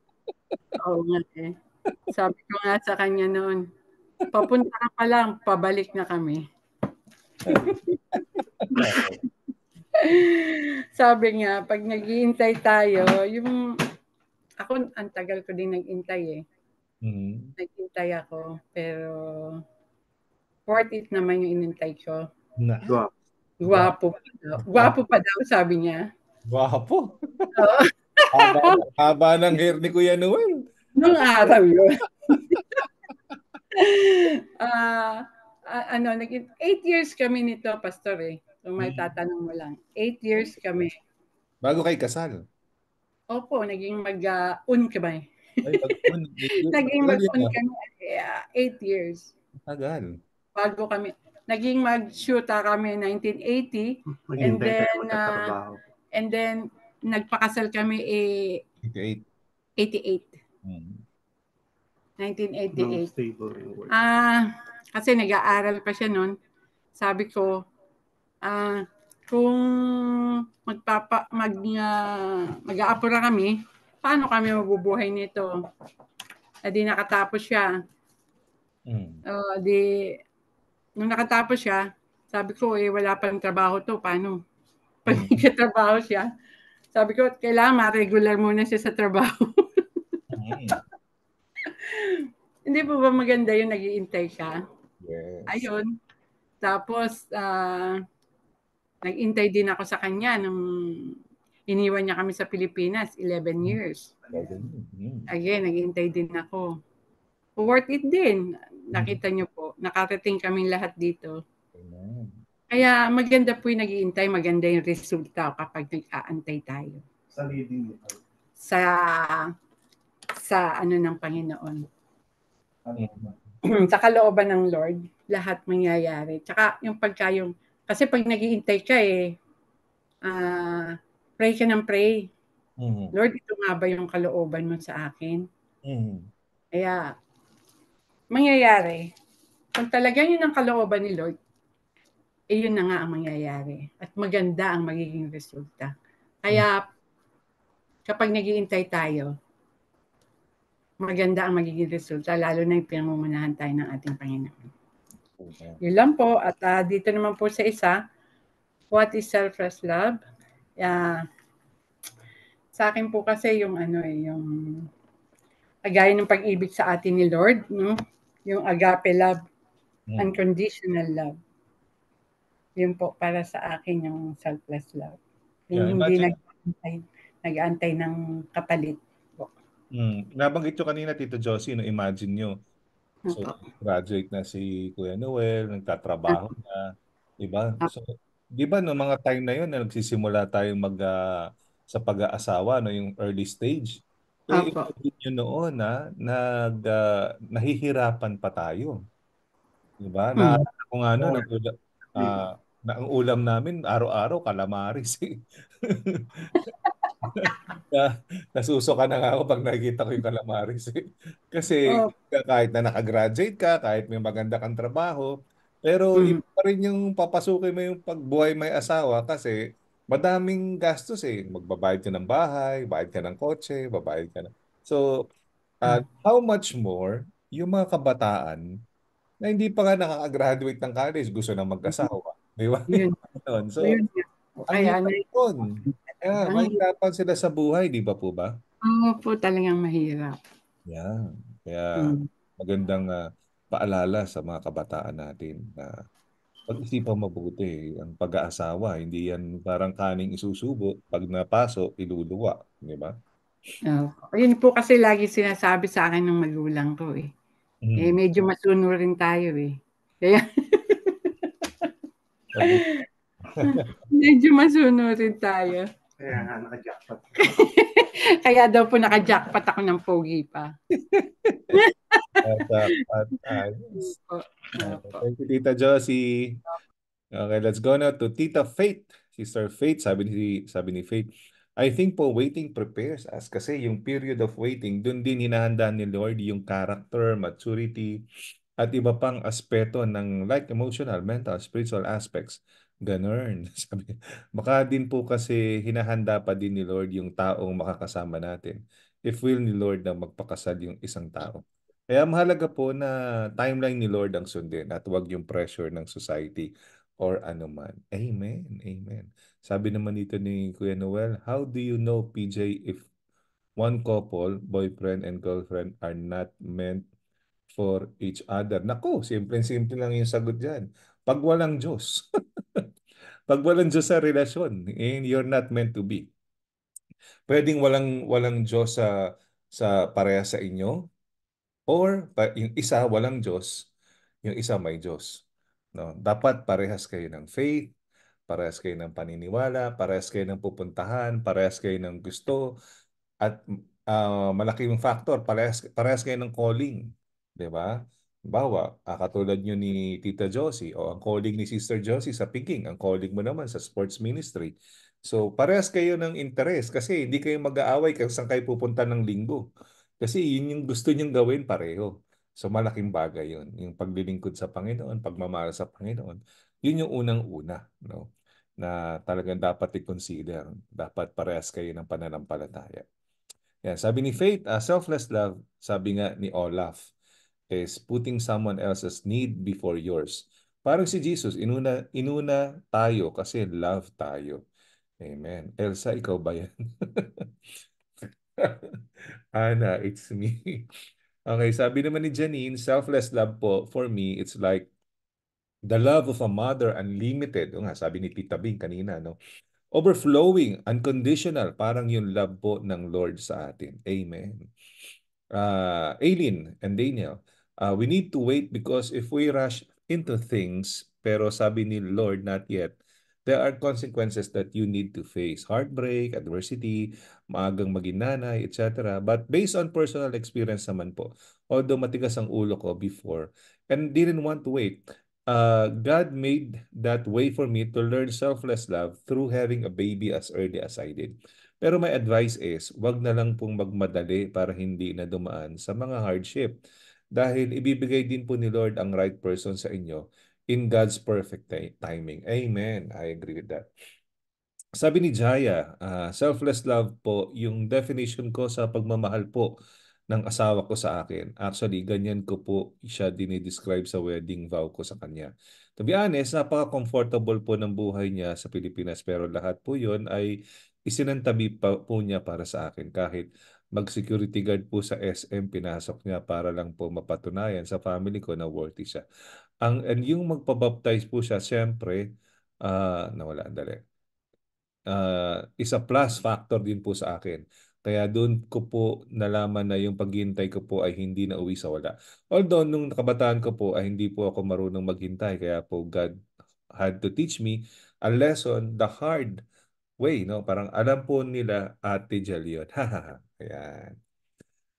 Oo nga eh. Sabi ko nga sa kanya noon, papunta ka pa lang, pabalik na kami. Sabi nga, pag naghihintay tayo, yung ako ang tagal ko din naghintay eh. Mm-hmm. Naghintay ako, pero worth it naman yung inintay ko. Na. Wow. Diba? Guwapo. Diba? Guwapo pa daw, sabi niya. Guwapo? Oo. haba, haba ng hair ni Kuya Noel. Nung araw yun. uh, ano, naging, eight years kami nito, Pastor eh. Kung may mm. tatanong mo lang. Eight years kami. Bago kay kasal? Opo, naging mag-un uh, kami. Ay, mag-un. naging mag-un ah. kami. Yeah, eh, eight years. Tagal. Bago kami naging mag-shoota kami 1980 Maging and then uh, and then nagpakasal kami eh 88 1988 ah uh, kasi nag-aaral pa siya noon sabi ko ah uh, kung magpapa mag uh, ah, mag-aapo kami paano kami mabubuhay nito? hindi eh, di nakatapos siya. Mm. Uh, di nung nakatapos siya, sabi ko, eh, wala pang trabaho to, paano? Pag trabaho siya, sabi ko, kailangan ma-regular muna siya sa trabaho. mm. Hindi po ba maganda yung nag-iintay siya? Yes. Ayun. Tapos, uh, ah, nag-intay din ako sa kanya nung iniwan niya kami sa Pilipinas, 11 years. Hmm. Again, nag-intay din ako. Worth it din. Nakita niyo po, nakarating kaming lahat dito. Amen. Kaya maganda po yung nag-iintay, maganda yung resulta kapag nag-aantay tayo. Sa leading Sa, sa ano ng Panginoon. Ano sa kalooban ng Lord, lahat mangyayari. Tsaka yung pagka yung, kasi pag nag-iintay ka eh, uh, pray ka ng pray. Mm-hmm. Lord, ito nga ba yung kalooban mo sa akin? Mm-hmm. Kaya mangyayari. Kung talagang yun ang kalooban ni Lord, eh yun na nga ang mangyayari. At maganda ang magiging resulta. Kaya kapag naghihintay tayo, maganda ang magiging resulta, lalo na yung pinamumunahan tayo ng ating Panginoon. Okay. Yun lang po. At uh, dito naman po sa isa, what is selfless love? Uh, sa akin po kasi yung ano eh, yung agay ng pag-ibig sa atin ni Lord, no? yung agape love, mm. unconditional love. Yun po para sa akin yung selfless love. Yung yeah, hindi nag-antay, nag-antay ng kapalit. Po. Mm. Nabanggit nyo kanina, Tito Josie, no, imagine nyo. So, graduate na si Kuya Noel, nagtatrabaho na, di ba? So, di ba no mga time na 'yon na nagsisimula tayong mag uh, sa pag-aasawa no yung early stage Opo. Yun noon na nag uh, nahihirapan pa tayo. 'Di ba? Hmm. Na ako nga na nag uh, na ang ulam namin araw-araw kalamari eh. si. na, nasusuka na nga ako pag nakikita ko yung kalamari si. Eh. Kasi oh. kahit na nakagraduate ka, kahit may maganda kang trabaho, pero hmm. iba pa rin yung papasukin mo yung pagbuhay may asawa kasi madaming gastos eh. Magbabayad ka ng bahay, bayad ka ng kotse, babayad ka na. So, uh, hmm. how much more yung mga kabataan na hindi pa nga nakaka-graduate ng college, gusto nang magkasawa. asawa mm-hmm. Di ba? Yun. so, yun. Ay, ang ano, mahirapan sila sa buhay, di ba po ba? Oo po, talagang mahirap. Yeah. Kaya hmm. magandang uh, paalala sa mga kabataan natin na uh, pag-isipan mabuti ang pag-aasawa, hindi yan parang kaning isusubo, pag napaso, iluluwa, di ba? Oh, yun po kasi lagi sinasabi sa akin ng magulang ko eh. Mm. Eh medyo masuno rin tayo eh. Kaya medyo masuno rin tayo. Kaya nga naka Kaya daw po naka-jackpot ako ng pogi pa. at, uh, at, at, uh, at, ano uh, thank you, Tita Josie. Okay, let's go now to Tita Faith. Sister Faith, sabi ni, sabi ni Faith, I think po waiting prepares us kasi yung period of waiting, dun din hinahandaan ni Lord yung character, maturity, at iba pang aspeto ng like emotional, mental, spiritual aspects Ganun. Sabi, baka din po kasi hinahanda pa din ni Lord yung taong makakasama natin. If will ni Lord na magpakasal yung isang tao. Kaya mahalaga po na timeline ni Lord ang sundin at wag yung pressure ng society or anuman. Amen. Amen. Sabi naman dito ni Kuya Noel, how do you know PJ if one couple, boyfriend and girlfriend are not meant for each other? Nako, simple-simple lang yung sagot diyan. Pag walang Diyos. Pag walang Diyos sa relasyon, eh, you're not meant to be. Pwedeng walang walang Diyos sa sa pareha sa inyo or yung isa walang Diyos, yung isa may Diyos. No, dapat parehas kayo ng faith, parehas kayo ng paniniwala, parehas kayo ng pupuntahan, parehas kayo ng gusto at uh, yung factor parehas parehas kayo ng calling, 'di ba? Bawa, ah, katulad nyo ni Tita Josie o ang colleague ni Sister Josie sa picking, ang calling mo naman sa sports ministry. So parehas kayo ng interest kasi hindi kayo mag-aaway kung saan kayo pupunta ng linggo. Kasi yun yung gusto nyong gawin pareho. So malaking bagay yun. Yung paglilingkod sa Panginoon, pagmamahal sa Panginoon. Yun yung unang-una. No? na talagang dapat i-consider. Dapat parehas kayo ng pananampalataya. Yan, sabi ni Faith, uh, selfless love, sabi nga ni Olaf, is putting someone else's need before yours. Parang si Jesus, inuna, inuna tayo kasi love tayo. Amen. Elsa, ikaw ba yan? Ana, it's me. Okay, sabi naman ni Janine, selfless love po, for me, it's like the love of a mother unlimited. O nga, sabi ni Tita Bing kanina, no? Overflowing, unconditional, parang yung love po ng Lord sa atin. Amen. Uh, Aileen and Daniel, Uh, we need to wait because if we rush into things, pero sabi ni Lord, not yet, there are consequences that you need to face. Heartbreak, adversity, maagang maging nanay, etc. But based on personal experience naman po, although matigas ang ulo ko before, and didn't want to wait, uh, God made that way for me to learn selfless love through having a baby as early as I did. Pero my advice is, wag na lang pong magmadali para hindi na dumaan sa mga hardship dahil ibibigay din po ni Lord ang right person sa inyo in God's perfect timing. Amen. I agree with that. Sabi ni Jaya, uh, selfless love po, yung definition ko sa pagmamahal po ng asawa ko sa akin. Actually, ganyan ko po siya dinidescribe sa wedding vow ko sa kanya. To be honest, napaka-comfortable po ng buhay niya sa Pilipinas pero lahat po yon ay isinantabi pa po niya para sa akin kahit mag-security guard po sa SM, pinasok niya para lang po mapatunayan sa family ko na worthy siya. Ang, and yung magpabaptize po siya, siyempre, uh, ah, nawala, dali. Uh, ah, is a plus factor din po sa akin. Kaya doon ko po nalaman na yung paghintay ko po ay hindi na uwi sa wala. Although nung nakabataan ko po ay hindi po ako marunong maghintay. Kaya po God had to teach me a lesson the hard way. No? Parang alam po nila Ate Jel yun. Ayan.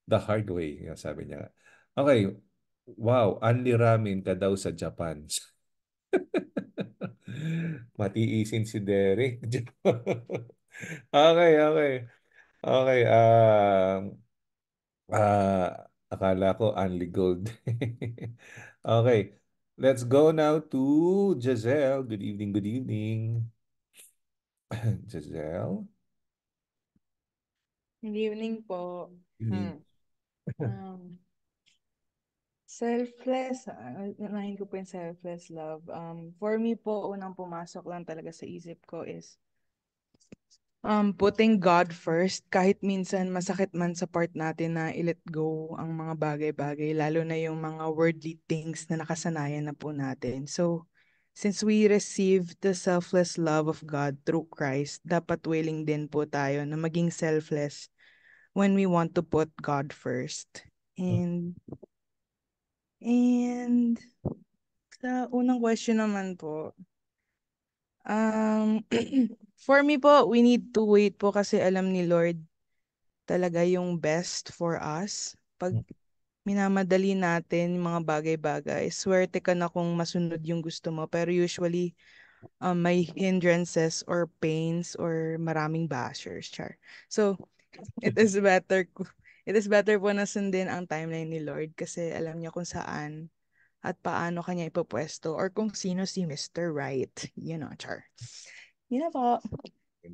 The hard way, yung sabi niya. Okay, wow, only ramen ka daw sa Japan. Matiisin si Derek. okay, okay. Okay, Uh, uh, akala ko only gold. okay, let's go now to Giselle. Good evening, good evening. Giselle? Good evening po. Evening. Hmm. Um, selfless, uh, nanahin ko po yung selfless love. Um, for me po, unang pumasok lang talaga sa isip ko is um, putting God first kahit minsan masakit man sa part natin na i-let go ang mga bagay-bagay, lalo na yung mga worldly things na nakasanayan na po natin. So, Since we received the selfless love of God through Christ, dapat willing din po tayo na maging selfless when we want to put God first. And, and, sa unang question naman po, um, for me po, we need to wait po kasi alam ni Lord talaga yung best for us. Pag minamadali natin mga bagay-bagay. Swerte ka na kung masunod yung gusto mo. Pero usually, um, may hindrances or pains or maraming bashers, char. So, it is better it is better po na sundin ang timeline ni Lord kasi alam niya kung saan at paano kanya ipopwesto or kung sino si Mr. Right. You know, char. Yun na po. Eh,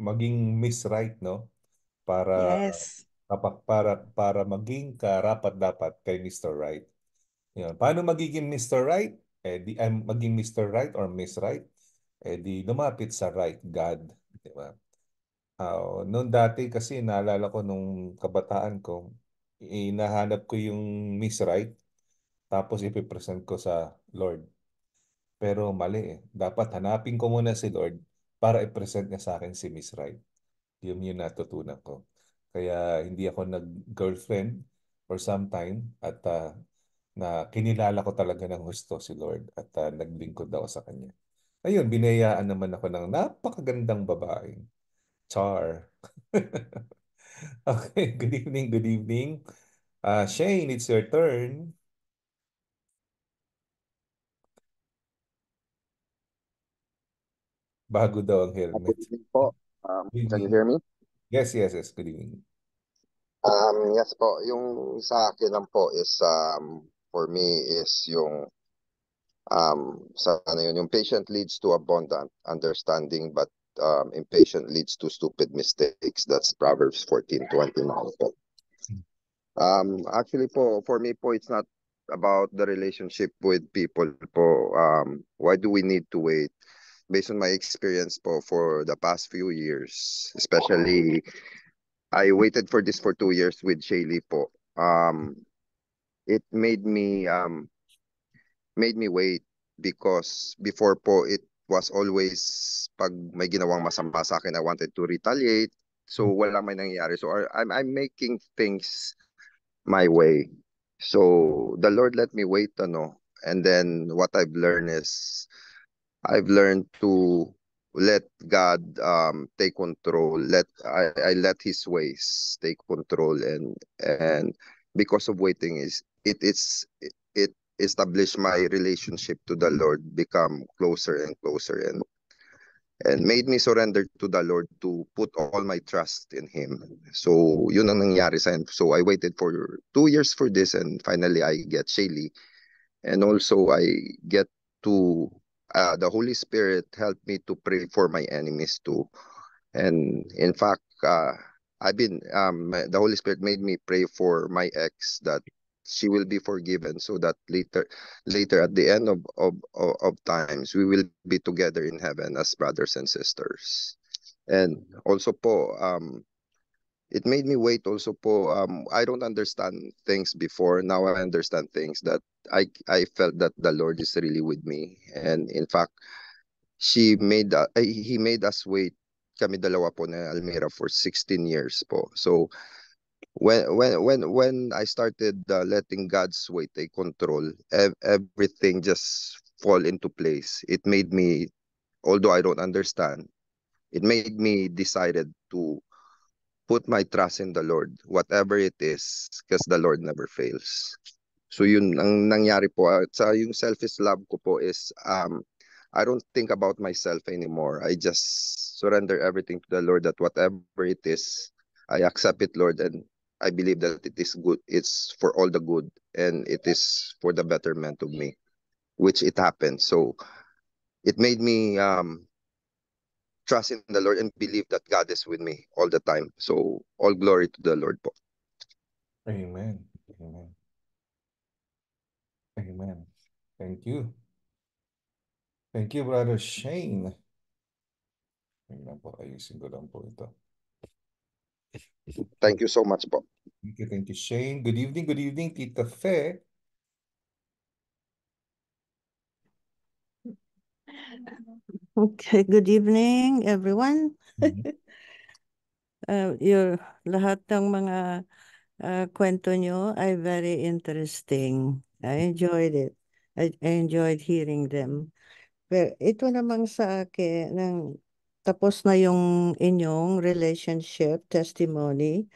maging Miss Right, no? Para yes para, para maging karapat-dapat kay Mr. Right. Yun. Paano magiging Mr. Right? Eh, di, ay, maging Mr. Right or Miss Right? Eh, di lumapit sa right God. Di ba? Uh, noon dati kasi naalala ko nung kabataan ko, inahanap ko yung Miss Right tapos ipipresent ko sa Lord. Pero mali eh. Dapat hanapin ko muna si Lord para i-present niya sa akin si Miss Right. Yun yung natutunan ko. Kaya hindi ako nag-girlfriend for some time at uh, na kinilala ko talaga ng husto si Lord at uh, naglingkod daw sa Kanya. Ayun, binayaan naman ako ng napakagandang babae. Char. okay, good evening, good evening. Uh, Shane, it's your turn. Bago daw ang helmet. Good evening po. Um, can you hear me? Yes, yes, yes. Good evening. Um, yes po, yung sa akin lang po is um, for me is yung um, sa ano yun, yung patient leads to abundant understanding but um, impatient leads to stupid mistakes. That's Proverbs 14:29 po. Um, actually po, for me po, it's not about the relationship with people po. Um, why do we need to wait? based on my experience po for the past few years, especially I waited for this for two years with Shaylee po. Um, it made me um made me wait because before po it was always pag may ginawang masama sa akin I wanted to retaliate so wala may nangyayari so I'm I'm making things my way so the Lord let me wait ano and then what I've learned is I've learned to let God um, take control. Let I, I let His ways take control, and and because of waiting is it it's it, it established my relationship to the Lord become closer and closer, and and made me surrender to the Lord to put all my trust in Him. So, yun ang nangyari sa end. So, I waited for two years for this and finally I get Shaylee. And also, I get to uh, the Holy Spirit helped me to pray for my enemies too. And in fact, uh, I've been um, the Holy Spirit made me pray for my ex that she will be forgiven so that later later at the end of, of, of times we will be together in heaven as brothers and sisters. And also po um it made me wait also po um I don't understand things before now I understand things that I I felt that the Lord is really with me and in fact she made uh, he made us wait kami dalawa po na Almira for 16 years po so when when when when I started uh, letting God's way take control ev- everything just fall into place it made me although I don't understand it made me decided to put my trust in the Lord, whatever it is, because the Lord never fails. So yun ang nangyari po. At sa yung selfish love ko po is um, I don't think about myself anymore. I just surrender everything to the Lord that whatever it is, I accept it, Lord, and I believe that it is good. It's for all the good and it is for the betterment of me, which it happened. So it made me um, trust in the Lord and believe that God is with me all the time. So all glory to the Lord po. Amen. Amen. Amen. Thank you. Thank you, Brother Shane. Tingnan po, ayusin ko lang po ito. Thank you so much po. Thank you, thank you, Shane. Good evening, good evening, Tita Fe. Okay, good evening everyone. mm uh, your, lahat ng mga uh, kwento nyo ay very interesting. I enjoyed it. I, I enjoyed hearing them. Pero ito namang sa akin, ng, tapos na yung inyong relationship testimony.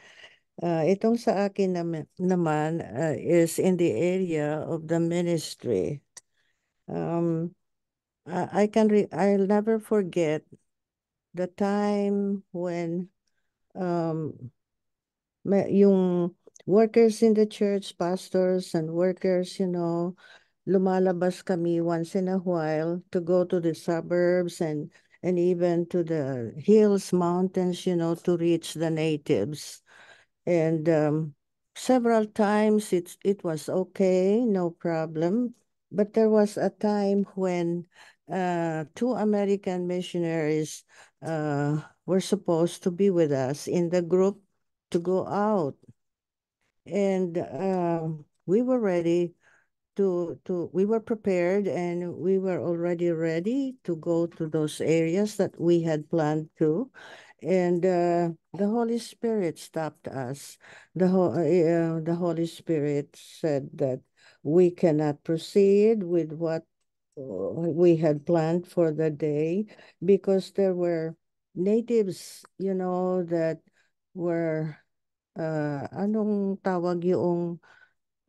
Uh, itong sa akin nam naman uh, is in the area of the ministry. Um, I, can re I'll never forget the time when um yung workers in the church, pastors and workers, you know, lumalabas kami once in a while to go to the suburbs and and even to the hills, mountains, you know, to reach the natives. And um, several times it, it was okay, no problem. But there was a time when uh, two American missionaries uh, were supposed to be with us in the group to go out. And uh, we were ready to, to, we were prepared and we were already ready to go to those areas that we had planned to. And uh, the Holy Spirit stopped us. The, ho uh, the Holy Spirit said that we cannot proceed with what Oh, we had planned for the day because there were natives, you know, that were, uh, anong tawag yung,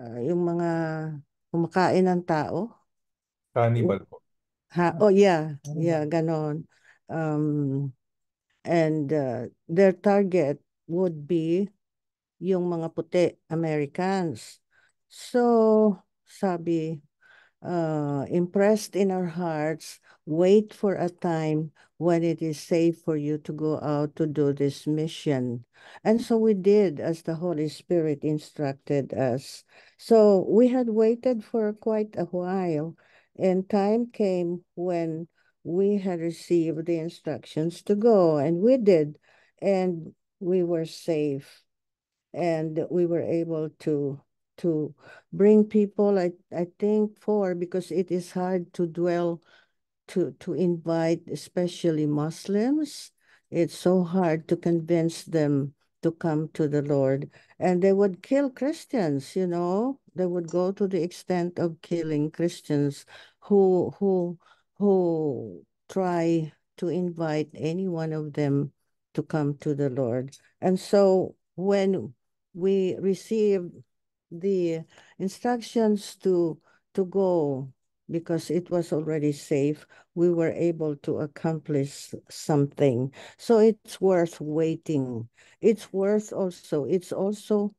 uh, yung mga kumakain ng tao? Cannibal po. Ha, oh yeah, yeah, ganon. Um, and uh, their target would be yung mga puti Americans. So, sabi, uh, impressed in our hearts, wait for a time when it is safe for you to go out to do this mission. And so we did as the Holy Spirit instructed us. So we had waited for quite a while, and time came when we had received the instructions to go, and we did, and we were safe, and we were able to to bring people, I, I think, for because it is hard to dwell, to, to invite, especially Muslims. It's so hard to convince them to come to the Lord. And they would kill Christians, you know. They would go to the extent of killing Christians who who who try to invite any one of them to come to the Lord. And so when we receive the instructions to to go because it was already safe, we were able to accomplish something. So it's worth waiting. It's worth also, it's also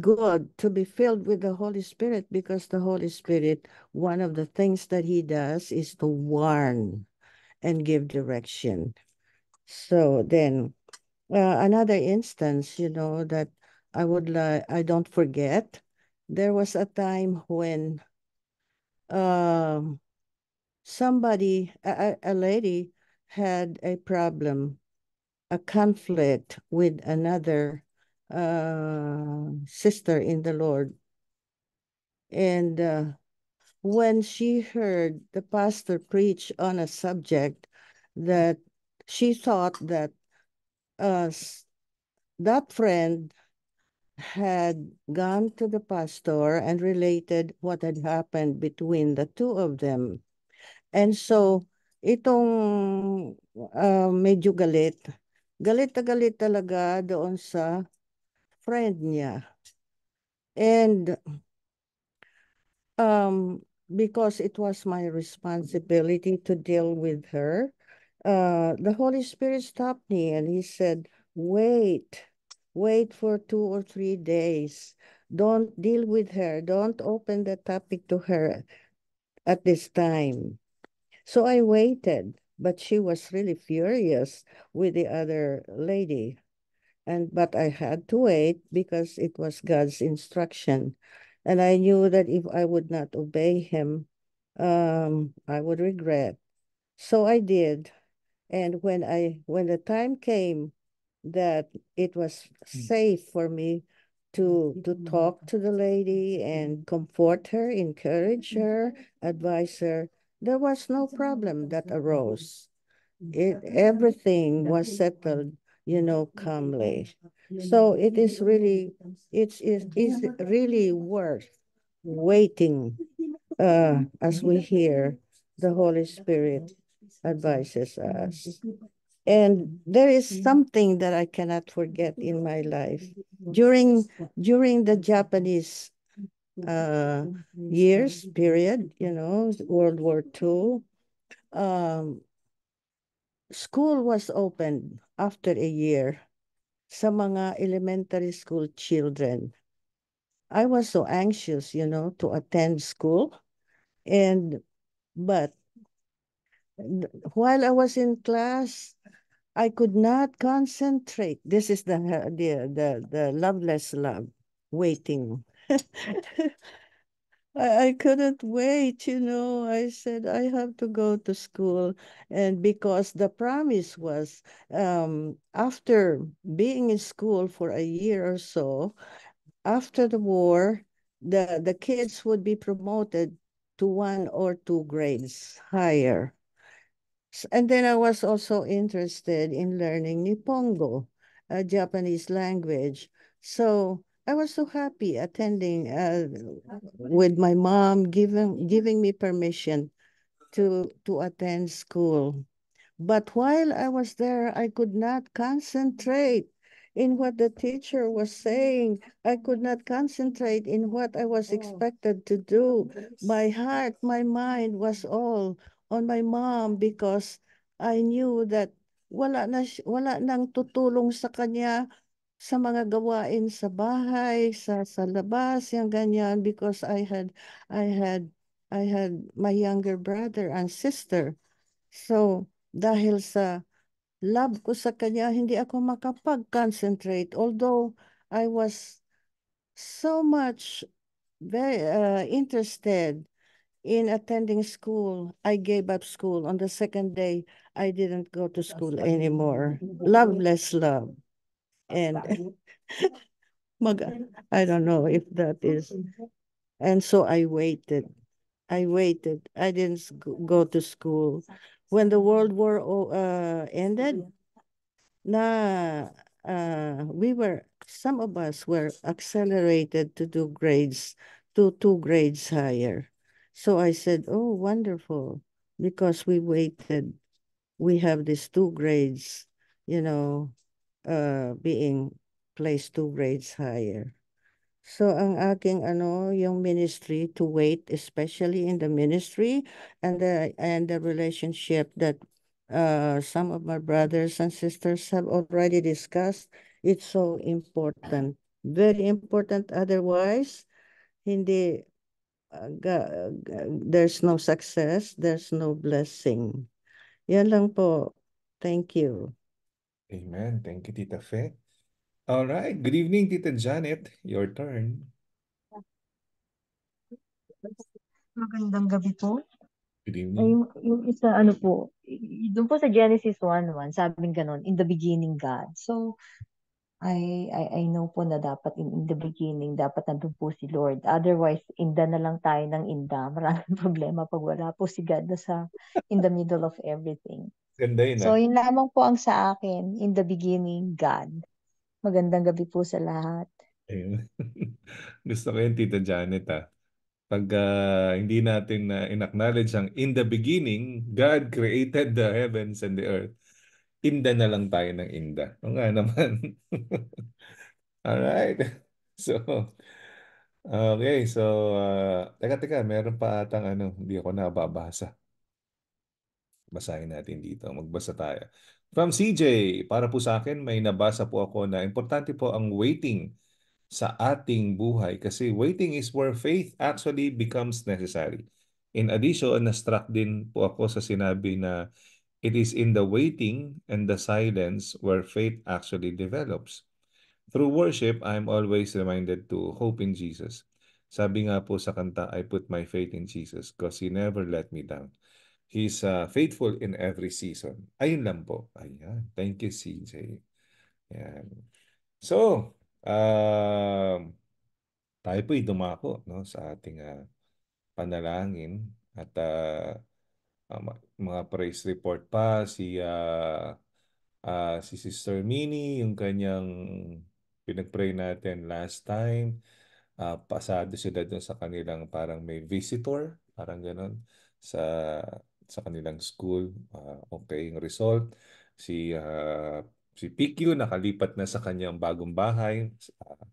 good to be filled with the Holy Spirit because the Holy Spirit, one of the things that he does is to warn and give direction. So then, well, uh, another instance, you know, that I would like I don't forget. There was a time when um, somebody, a, a lady, had a problem, a conflict with another uh, sister in the Lord, and uh, when she heard the pastor preach on a subject that she thought that uh, that friend had gone to the pastor and related what had happened between the two of them. And so, itong uh, medyo galit, galit na galit talaga doon sa friend niya. And um, because it was my responsibility to deal with her, uh, the Holy Spirit stopped me and he said, wait, Wait for two or three days. Don't deal with her. Don't open the topic to her at this time. So I waited, but she was really furious with the other lady. And but I had to wait because it was God's instruction. And I knew that if I would not obey him, um, I would regret. So I did. And when I when the time came that it was hmm. safe for me to to talk to the lady and comfort her, encourage hmm. her, advise her. There was no problem that arose. It everything was settled, you know, calmly. So it is really, it's it is really worth waiting, uh, as we hear the Holy Spirit advises us and there is mm-hmm. something that I cannot forget in my life. Mm-hmm. During during the Japanese uh, years period, you know, World War II, um, school was opened after a year sa mga elementary school children. I was so anxious, you know, to attend school. And, but while I was in class, I could not concentrate. This is the the the, the loveless love waiting. I, I couldn't wait, you know. I said I have to go to school, and because the promise was, um, after being in school for a year or so, after the war, the the kids would be promoted to one or two grades higher and then I was also interested in learning Nippongo, a Japanese language. So I was so happy attending uh, with my mom, giving, giving me permission to, to attend school. But while I was there, I could not concentrate in what the teacher was saying. I could not concentrate in what I was oh. expected to do. My heart, my mind was all on my mom because I knew that wala na wala nang tutulong sa kanya sa mga gawain sa bahay, sa sa labas, yung ganyan because I had I had I had my younger brother and sister. So, dahil sa love ko sa kanya, hindi ako makapag-concentrate. Although I was so much very uh, interested in attending school, I gave up school. On the second day, I didn't go to school anymore. Loveless love. And I don't know if that is. And so I waited. I waited. I didn't go to school. When the World War uh, ended, na uh, we were, some of us were accelerated to do grades, to two grades higher so I said, oh, wonderful, because we waited. We have these two grades, you know, uh, being placed two grades higher. So ang aking ano, yung ministry to wait, especially in the ministry and the, and the relationship that uh, some of my brothers and sisters have already discussed, it's so important. Very important. Otherwise, hindi there's no success, there's no blessing. Yan lang po. Thank you. Amen. Thank you, Tita Fe. All right. Good evening, Tita Janet. Your turn. Magandang gabi po. Good evening. Ay, yung, isa, ano po, doon po sa Genesis 1.1, sabing ganun, in the beginning God. So, I, I, I know po na dapat in, in the beginning, dapat nandun po si Lord. Otherwise, inda na lang tayo ng inda. Maraming problema pag wala po si God na sa, in the middle of everything. Ganda yun. Ah. So, yun lamang po ang sa akin. In the beginning, God. Magandang gabi po sa lahat. Ayun. Gusto ko yun, Tita Janet, ah. Pag uh, hindi natin na uh, in-acknowledge ang in the beginning, God created the heavens and the earth Inda na lang tayo ng inda. O nga naman. Alright. So, okay. So, uh, teka, teka. Meron pa atang ano, hindi ako nababasa. Basahin natin dito. Magbasa tayo. From CJ, para po sa akin, may nabasa po ako na importante po ang waiting sa ating buhay kasi waiting is where faith actually becomes necessary. In addition, na-struck din po ako sa sinabi na It is in the waiting and the silence where faith actually develops. Through worship, I'm always reminded to hope in Jesus. Sabi nga po sa kanta, I put my faith in Jesus because He never let me down. He's uh, faithful in every season. Ayun lang po. Ayan. Thank you, CJ. Ayan. So, uh, tayo po'y dumako no, sa ating uh, panalangin at uh, uh, mga praise report pa, si, uh, uh, si Sister Mini, yung kanyang pinagpray natin last time, uh, pasado sila doon sa kanilang parang may visitor, parang ganun, sa, sa kanilang school. Uh, okay yung result. Si, uh, si PQ nakalipat na sa kanyang bagong bahay. Uh,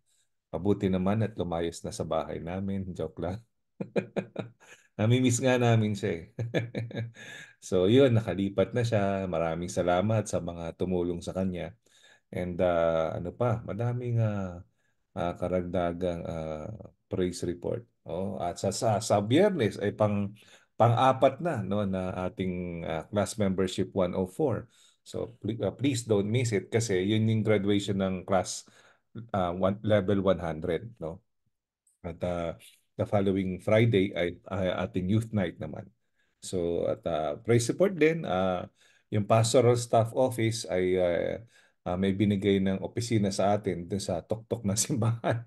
mabuti naman at lumayas na sa bahay namin. Joke lang. Namimiss nga namin siya eh. so yun, nakalipat na siya. Maraming salamat sa mga tumulong sa kanya. And uh, ano pa, madaming uh, uh, karagdagang uh, praise report. Oh, at sa, sa, sa biyernes ay pang pang-apat na no na ating uh, class membership 104. So please, uh, please don't miss it kasi yun yung graduation ng class uh, one, level 100 no. At uh, the following Friday ay uh, ating youth night naman. So at uh, ah, praise support din, uh, yung pastoral staff office ay uh, uh, may binigay ng opisina sa atin dun sa tuktok na simbahan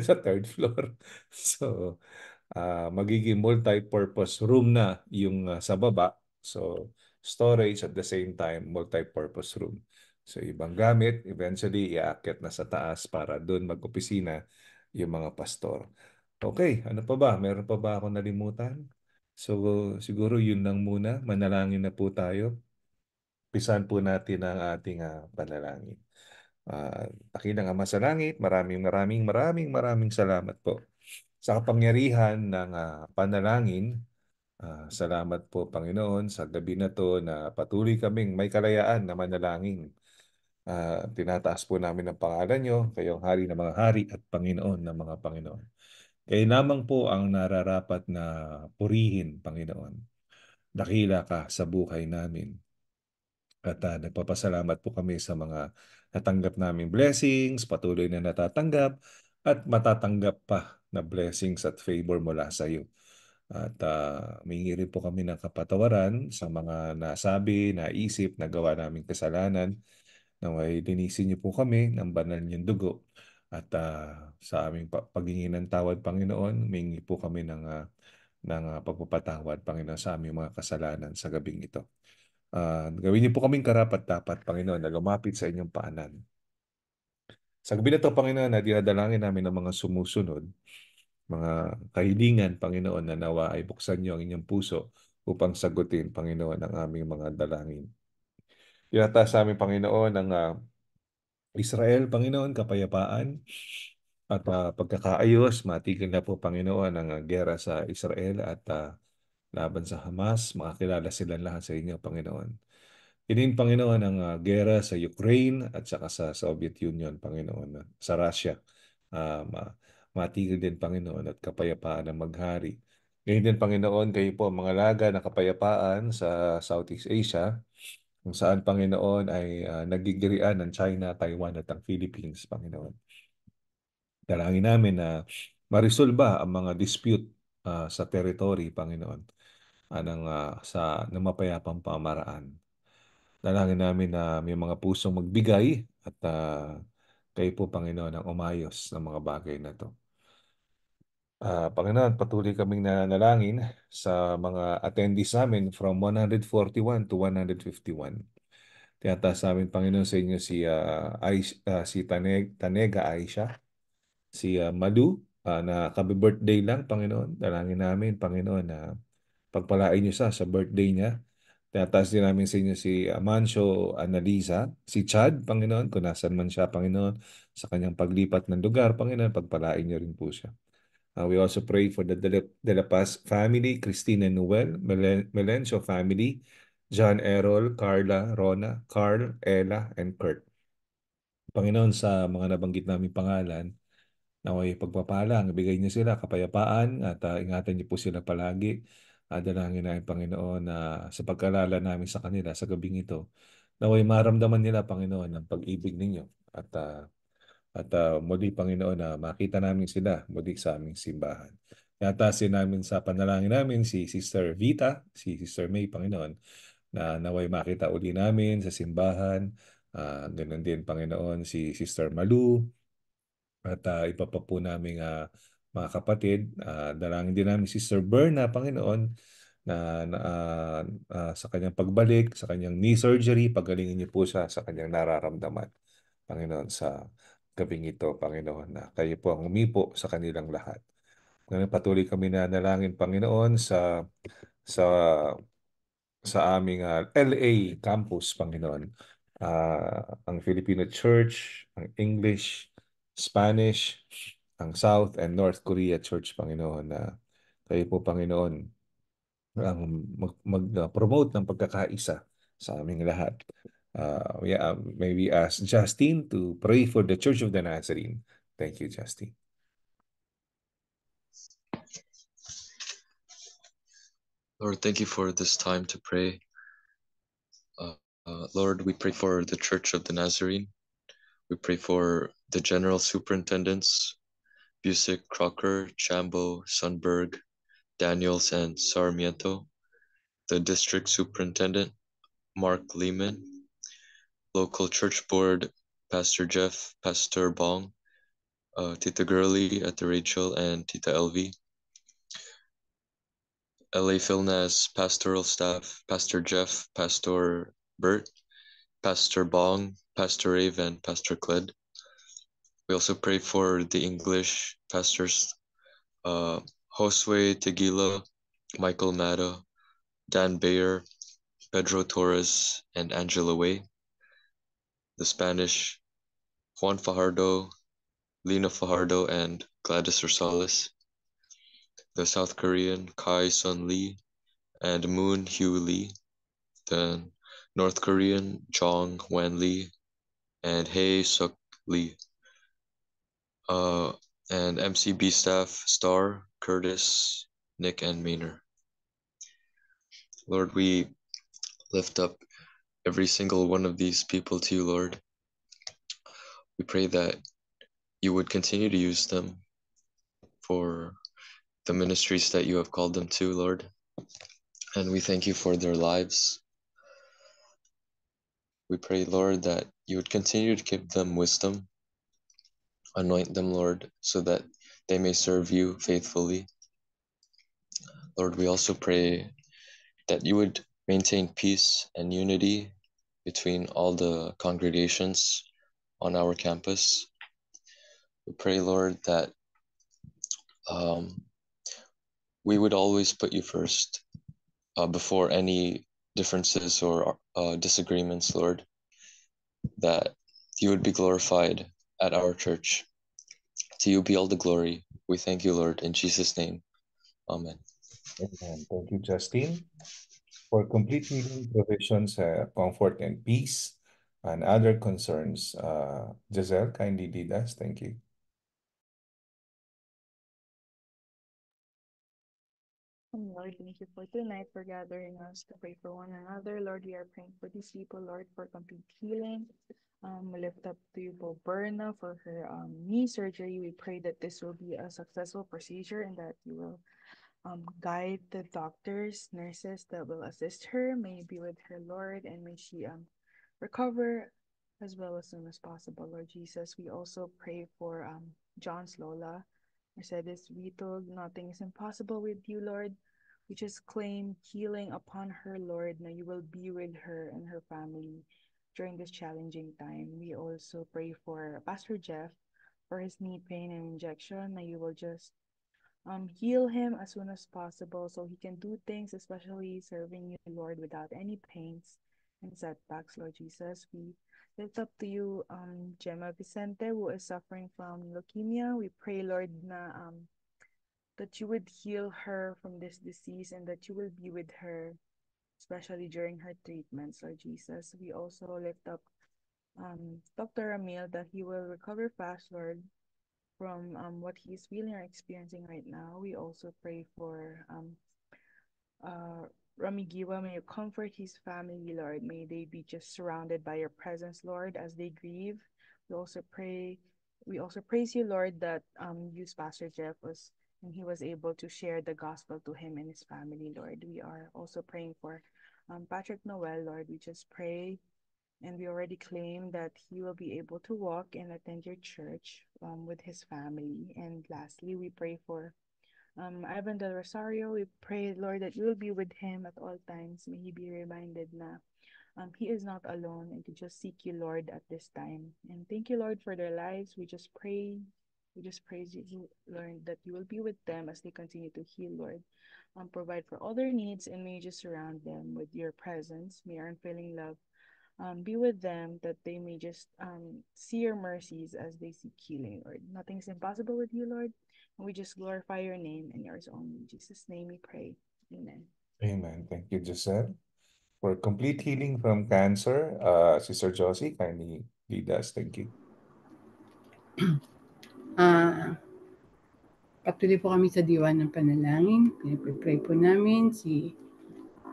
sa third floor. So uh, magiging multi-purpose room na yung uh, sa baba. So storage at the same time multi-purpose room. So ibang gamit, eventually iaakit na sa taas para doon mag-opisina yung mga pastor. Okay, ano pa ba? Meron pa ba ako nalimutan? So siguro yun lang muna. Manalangin na po tayo. Pisan po natin ang ating uh, panalangin. Uh, ah, Akinang Ama sa Langit, maraming maraming maraming maraming salamat po. Sa kapangyarihan ng uh, panalangin, uh, salamat po Panginoon sa gabi na to na patuloy kaming may kalayaan na manalangin. Uh, tinataas po namin ang pangalan nyo, kayong hari ng mga hari at Panginoon ng mga Panginoon. Kaya eh, namang po ang nararapat na purihin, Panginoon. Dakila ka sa buhay namin. At uh, nagpapasalamat po kami sa mga natanggap naming blessings, patuloy na natatanggap, at matatanggap pa na blessings at favor mula sa iyo. At uh, ah, mingi po kami ng kapatawaran sa mga nasabi, naisip, nagawa naming kasalanan. Naway linisin niyo po kami ng banal niyong dugo at uh, sa aming paghingi ng tawad, Panginoon, mingi po kami ng, uh, ng uh, pagpapatawad, Panginoon, sa aming mga kasalanan sa gabing ito. Uh, gawin niyo po kaming karapat-dapat, Panginoon, na gumapit sa inyong paanan. Sa gabi na ito, Panginoon, na dinadalangin namin ang mga sumusunod, mga kahilingan, Panginoon, na nawa ay buksan niyo ang inyong puso upang sagutin, Panginoon, ang aming mga dalangin. Yata sa aming, Panginoon, ang uh, Israel, Panginoon, kapayapaan at uh, pagkakaayos. Matigil na po, Panginoon, ang uh, ah, gera sa Israel at uh, laban sa Hamas. Makakilala sila lahat sa inyo, Panginoon. Inin, Panginoon, ang uh, gera sa Ukraine at saka sa Soviet Union, Panginoon, sa Russia. Uh, matigil din, Panginoon, at kapayapaan ang maghari. Ngayon din, Panginoon, kayo po mga laga na kapayapaan sa Southeast Asia kung saan, Panginoon, ay uh, nagigirian ng China, Taiwan at ang Philippines, Panginoon. Dalangin namin na marisolba ang mga dispute uh, sa territory, Panginoon, uh, uh, sa mapayapang pamaraan. Dalangin namin na may mga pusong magbigay at uh, kayo po, Panginoon, ang umayos ng mga bagay na ito. Uh, Panginoon, patuloy kaming nananalangin sa mga attendees namin from 141 to 151. Tinataas namin, Panginoon, sa inyo si, uh, Aish, uh, si Taneg, Tanega Aisha, si uh, Malu, uh, na kabi-birthday lang, Panginoon. Dalangin namin, Panginoon, na pagpalain niyo sa sa birthday niya. Tinataas din namin sa inyo si Amancio Analisa, si Chad, Panginoon, kung nasan man siya, Panginoon, sa kanyang paglipat ng lugar, Panginoon, pagpalain niyo rin po siya. Uh, we also pray for the De La Paz family, Christina Noel, Melen Melencio family, John Errol, Carla, Rona, Carl, Ella, and Kurt. Panginoon, sa mga nabanggit namin pangalan, naway pagpapala, ang bigay niyo sila kapayapaan at uh, ingatan niyo po sila palagi. Uh, dalangin na Panginoon na uh, sa pagkalala namin sa kanila sa gabing ito, naway maramdaman nila, Panginoon, ang pag-ibig ninyo at uh, at uh, muli, Panginoon, na uh, makita namin sila muli sa aming simbahan. Natasin namin sa panalangin namin si Sister Vita, si Sister May, Panginoon, na naway makita uli namin sa simbahan. Uh, ah, ganun din, Panginoon, si Sister Malu. At uh, iba po namin uh, mga kapatid, uh, dalangin din namin si Sister Berna, Panginoon, na, na uh, uh, sa kanyang pagbalik, sa kanyang knee surgery, pagalingin niyo po sa, sa kanyang nararamdaman, Panginoon, sa gabing ito, Panginoon, na kayo po ang umipo sa kanilang lahat. Ngayon patuloy kami na nalangin, Panginoon, sa sa sa aming uh, ah, LA campus, Panginoon. Uh, ang Filipino Church, ang English, Spanish, ang South and North Korea Church, Panginoon, na kayo po, Panginoon, ang mag- mag-promote ah, ng pagkakaisa sa aming lahat. uh, yeah, um, maybe ask Justine to pray for the Church of the Nazarene. Thank you, Justine. Lord, thank you for this time to pray. Uh, uh, Lord, we pray for the Church of the Nazarene. We pray for the general superintendents, Busick, Crocker, Chambo, Sunberg, Daniels, and Sarmiento, the district superintendent, Mark Lehman, local church board, Pastor Jeff, Pastor Bong, uh, Tita Gurley, the Rachel, and Tita Elvi. LA Philnas pastoral staff, Pastor Jeff, Pastor Bert, Pastor Bong, Pastor Rave, and Pastor Cled. We also pray for the English pastors, uh, Josue Teguila, Michael Mata, Dan Bayer, Pedro Torres, and Angela Way the Spanish Juan Fajardo, Lina Fajardo, and Gladys Rosales, the South Korean Kai Sun Lee and Moon Hyu Lee, the North Korean Jong Wen Lee, and Hae Suk Lee. Uh, and MCB staff Star, Curtis, Nick, and Meaner. Lord, we lift up every single one of these people to you, Lord. We pray that you would continue to use them for the ministries that you have called them to, Lord. And we thank you for their lives. We pray, Lord, that you would continue to give them wisdom. Anoint them, Lord, so that they may serve you faithfully. Lord, we also pray that you would maintain peace and unity between all the congregations on our campus. We pray, Lord, that um, we would always put you first uh, before any differences or uh, disagreements, Lord, that you would be glorified at our church. To you be all the glory. We thank you, Lord, in Jesus' name. Amen. Amen. Thank you, Justine for complete reading, provisions, uh, comfort and peace, and other concerns. Uh, Giselle kindly did us. Thank you. Oh, Lord, thank you for tonight for gathering us to pray for one another. Lord, we are praying for these people, Lord, for complete healing. Um, we lift up to you, Bo Berna, for her um, knee surgery. We pray that this will be a successful procedure and that you will um, guide the doctors, nurses that will assist her. May be with her, Lord, and may she um, recover as well as soon as possible, Lord Jesus. We also pray for um, John's Lola. I said We Vito, nothing is impossible with you, Lord. We just claim healing upon her, Lord, Now you will be with her and her family during this challenging time. We also pray for Pastor Jeff for his knee pain and injection, that you will just um, heal him as soon as possible so he can do things, especially serving you, Lord, without any pains and setbacks, Lord Jesus. We lift up to you, um, Gemma Vicente, who is suffering from leukemia. We pray, Lord, na, um, that you would heal her from this disease and that you will be with her, especially during her treatments, Lord Jesus. We also lift up um, Dr. Ramil that he will recover fast, Lord, from um, what he's feeling or experiencing right now. We also pray for um, uh, May you comfort his family, Lord. May they be just surrounded by your presence, Lord, as they grieve. We also pray. We also praise you, Lord, that um, you, Pastor Jeff, was and he was able to share the gospel to him and his family, Lord. We are also praying for um, Patrick Noel, Lord. We just pray and we already claim that he will be able to walk and attend your church um, with his family. And lastly, we pray for um, Ivan del Rosario. We pray, Lord, that you will be with him at all times. May he be reminded na um, he is not alone and to just seek you, Lord, at this time. And thank you, Lord, for their lives. We just pray. We just praise you, Lord, that you will be with them as they continue to heal, Lord. Um, provide for all their needs and may you just surround them with your presence. May your unfailing love um, be with them that they may just um, see your mercies as they seek healing, Lord. Nothing's impossible with you, Lord. And we just glorify your name and yours only. In Jesus' name we pray. Amen. Amen. Thank you, Giselle. For complete healing from cancer, uh, Sister Josie, kindly lead us. Thank you. Uh, patuloy po kami sa Diwan ng panalangin. Pinapipray po namin si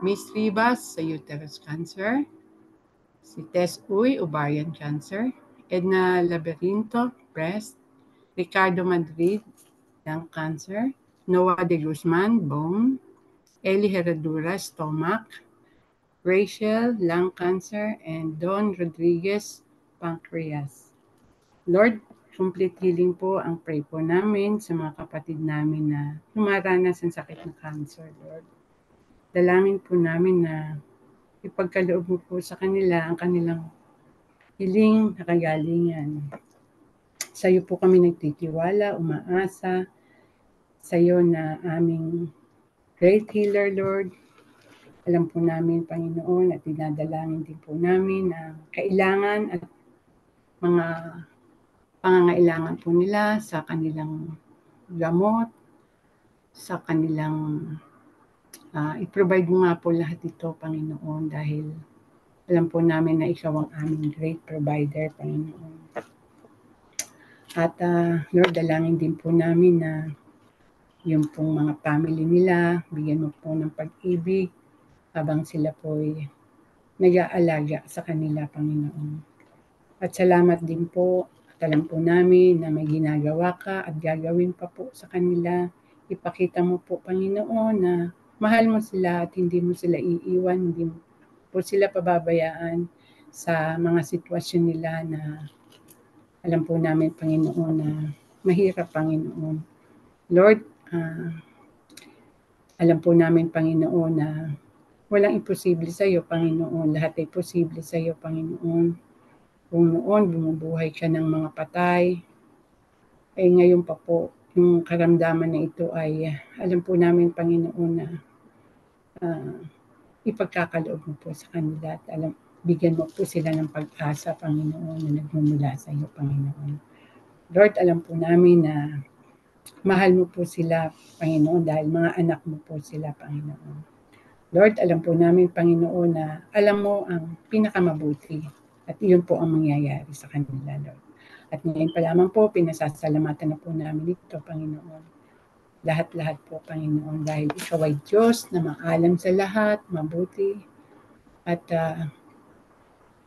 Miss Rivas sa uterus cancer si Tess Uy, ovarian cancer, Edna Laberinto, breast, Ricardo Madrid, lung cancer, Noah de Guzman, bone, Eli Heredura, stomach, Rachel, lung cancer, and Don Rodriguez, pancreas. Lord, complete healing po ang pray po namin sa mga kapatid namin na humaranas ng sakit ng cancer, Lord. Dalangin po namin na ipagkaloob mo po sa kanila ang kanilang hiling nakagalingan. Sa iyo po kami nagtitiwala, umaasa sa iyo na aming great healer, Lord. Alam po namin, Panginoon, at dinadalangin din po namin na kailangan at mga pangangailangan po nila sa kanilang gamot, sa kanilang Uh, i-provide mo nga po lahat ito, Panginoon, dahil alam po namin na ikaw ang aming great provider, Panginoon. At uh, Lord, dalangin din po namin na yung pong mga family nila, bigyan mo po ng pag-ibig habang sila po ay nag-aalaga sa kanila, Panginoon. At salamat din po at alam po namin na may ginagawa ka at gagawin pa po sa kanila. Ipakita mo po, Panginoon, na mahal mo sila at hindi mo sila iiwan, hindi mo po sila pababayaan sa mga sitwasyon nila na alam po namin, Panginoon, na mahirap, Panginoon. Lord, uh, alam po namin, Panginoon, na walang imposible sa iyo, Panginoon. Lahat ay posible sa iyo, Panginoon. Kung noon, bumubuhay ka ng mga patay, ay ngayon pa po, yung karamdaman na ito ay alam po namin, Panginoon, na uh, ipagkakaloob mo po sa kanila at alam, bigyan mo po sila ng pag-asa, Panginoon, na nagmumula sa iyo, Panginoon. Lord, alam po namin na mahal mo po sila, Panginoon, dahil mga anak mo po sila, Panginoon. Lord, alam po namin, Panginoon, na alam mo ang pinakamabuti at iyon po ang mangyayari sa kanila, Lord. At ngayon pa lamang po, pinasasalamatan na po namin ito, Panginoon lahat-lahat po, Panginoon, dahil ikaw ay Diyos na maalam sa lahat, mabuti, at uh,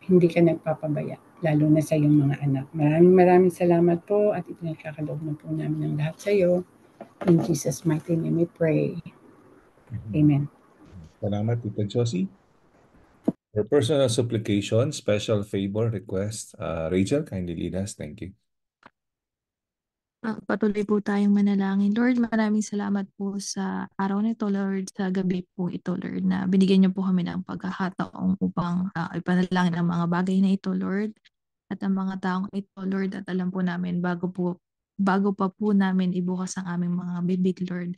hindi ka nagpapabaya, lalo na sa iyong mga anak. Maraming maraming salamat po at ipinagkakaloob na po namin ang lahat sa iyo. In Jesus' mighty name we pray. Mm-hmm. Amen. Salamat, Tita Josie. For personal supplication, special favor, request, uh, Rachel, kindly lead us. Thank you. Ah, patuloy po tayong manalangin. Lord, maraming salamat po sa araw nito, Lord, sa gabi po ito, Lord, na binigyan niyo po kami ng pagkakataong upang uh, ipanalangin ang mga bagay na ito, Lord, at ang mga taong ito, Lord, at alam po namin bago po bago pa po namin ibukas ang aming mga bibig, Lord,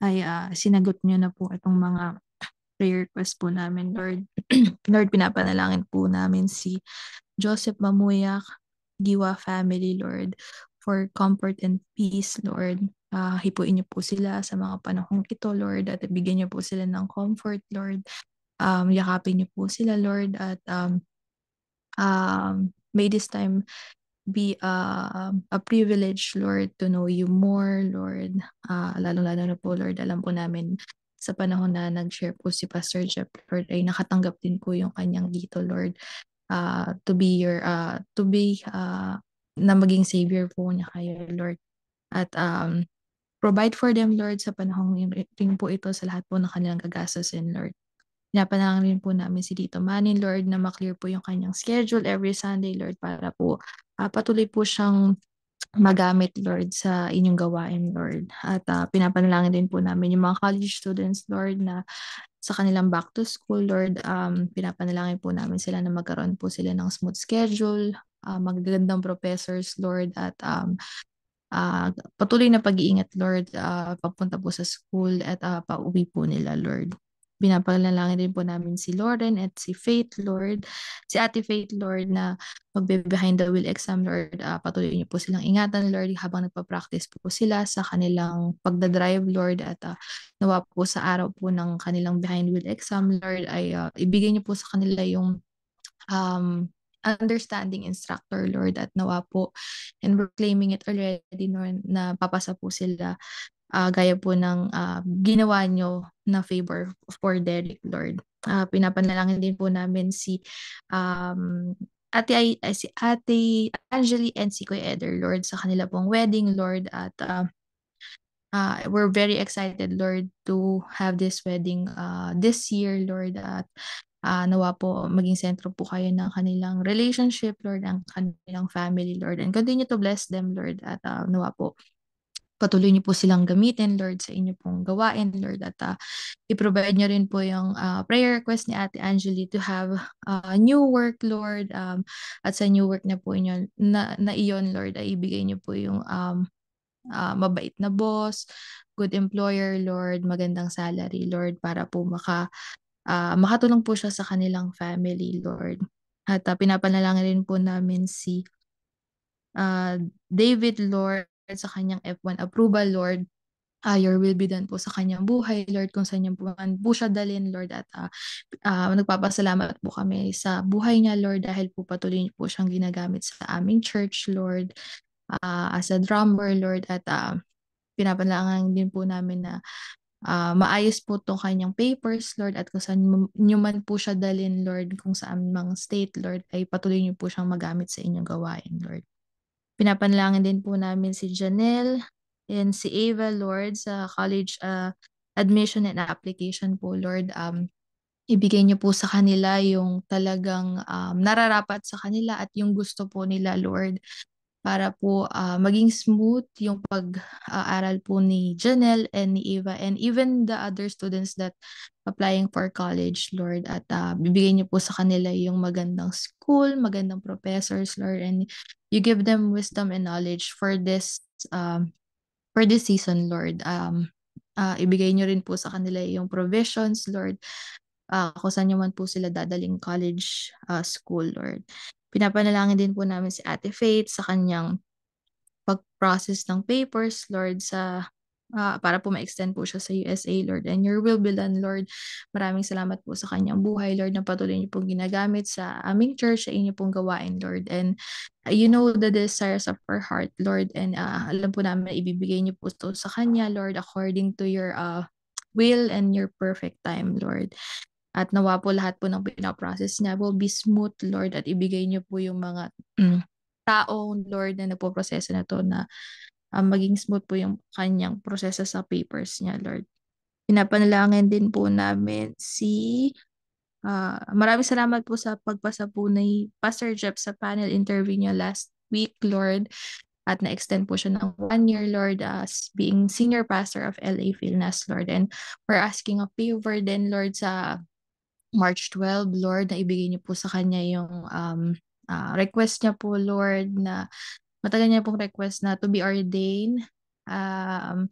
ay uh, sinagot niyo na po itong mga prayer request po namin, Lord. Lord, pinapanalangin po namin si Joseph Mamuyak, Giwa family, Lord for comfort and peace, Lord. Uh, hipuin niyo po sila sa mga panahong ito, Lord, at bigyan niyo po sila ng comfort, Lord. Um, yakapin niyo po sila, Lord, at um, um, may this time be a, a privilege, Lord, to know you more, Lord. Uh, Lalo-lalo na po, Lord, alam po namin sa panahon na nag-share po si Pastor Jeff, Lord, ay nakatanggap din po yung kanyang dito, Lord. Uh, to be your uh, to be uh, na maging savior po niya kayo, Lord. At um, provide for them, Lord, sa panahong rin po ito sa lahat po ng kanilang gagastusin, Lord. Pinapanangan rin po namin si Dito Manin, Lord, na maklear po yung kanyang schedule every Sunday, Lord, para po uh, patuloy po siyang magamit, Lord, sa inyong gawain, Lord. At uh, pinapanalangin din po namin yung mga college students, Lord, na sa kanilang back to school, Lord, um, pinapanalangin po namin sila na magkaroon po sila ng smooth schedule, uh, magagandang professors, Lord, at um, uh, patuloy na pag-iingat, Lord, uh, papunta po sa school at uh, pauwi po nila, Lord. Binapalalangin din po namin si Lauren at si Faith, Lord, si Ate Faith, Lord, na magbe-behind the wheel exam, Lord. Uh, patuloy niyo po silang ingatan, Lord, habang nagpa-practice po sila sa kanilang pagdadrive, Lord, at uh, nawa po sa araw po ng kanilang behind wheel exam, Lord, ay uh, ibigay niyo po sa kanila yung um, understanding instructor, Lord, at nawa po. And we're claiming it already, Lord, na papasa po sila uh, gaya po ng uh, ginawa nyo na favor for Derek, Lord. Uh, pinapanalangin din po namin si um, Ate, ay, ay, si Ate Angeli and si Kuya Eder, Lord, sa kanila pong wedding, Lord, at uh, uh, we're very excited, Lord, to have this wedding uh, this year, Lord, at uh, nawa po maging sentro po kayo ng kanilang relationship, Lord, ang kanilang family, Lord. And continue to bless them, Lord. At uh, nawa po patuloy niyo po silang gamitin, Lord, sa inyo pong gawain, Lord. At uh, i-provide niyo rin po yung uh, prayer request ni Ate Angeli to have uh, new work, Lord. Um, at sa new work na po inyo, na, na iyon, Lord, ay ibigay niyo po yung um, uh, mabait na boss, good employer, Lord, magandang salary, Lord, para po maka uh, makatulong po siya sa kanilang family, Lord. At uh, pinapanalangin rin po namin si uh, David, Lord, sa kanyang F1 approval, Lord. Uh, your will be done po sa kanyang buhay, Lord, kung saan niya po, po siya dalin, Lord. At uh, uh, nagpapasalamat po kami sa buhay niya, Lord, dahil po patuloy po siyang ginagamit sa aming church, Lord, uh, as a drummer, Lord. At uh, pinapanlangan din po namin na uh, maayos po itong kanyang papers, Lord, at kung saan nyo man po siya dalin, Lord, kung saan mang state, Lord, ay patuloy nyo po siyang magamit sa inyong gawain, Lord. Pinapanlangin din po namin si Janelle and si Ava, Lord, sa college uh, admission and application po, Lord. Um, ibigay niyo po sa kanila yung talagang um, nararapat sa kanila at yung gusto po nila, Lord para po uh, maging smooth yung pag-aaral po ni Janelle and ni Eva and even the other students that applying for college, Lord. At uh, ah, bibigyan niyo po sa kanila yung magandang school, magandang professors, Lord. And you give them wisdom and knowledge for this um, for this season, Lord. Um, uh, ibigay niyo rin po sa kanila yung provisions, Lord. Uh, kung saan man po sila dadaling college uh, school, Lord. Pinapanalangin din po namin si Ate Faith sa kanyang pag-process ng papers, Lord, sa uh, para po ma-extend po siya sa USA, Lord. And your will be done, Lord. Maraming salamat po sa kanyang buhay, Lord, na patuloy niyo pong ginagamit sa aming church, sa inyo pong gawain, Lord. And uh, you know the desires of our heart, Lord. And uh, alam po namin na ibibigay niyo po ito sa kanya, Lord, according to your uh, will and your perfect time, Lord. At nawa po lahat po ng pinaprocess niya will be smooth, Lord. At ibigay niyo po yung mga mm, taong, Lord, na nagpo-proseso na to na um, maging smooth po yung kanyang proseso sa papers niya, Lord. Pinapanalangin din po namin si Uh, maraming salamat po sa pagpasa po ni Pastor Jeff sa panel interview niya last week, Lord. At na-extend po siya ng one year, Lord, as being senior pastor of LA Philnas, Lord. And we're asking a favor then, Lord, sa March 12, Lord, na ibigay niyo po sa kanya yung um, uh, request niya po, Lord, na matagal niya pong request na to be ordained. Um,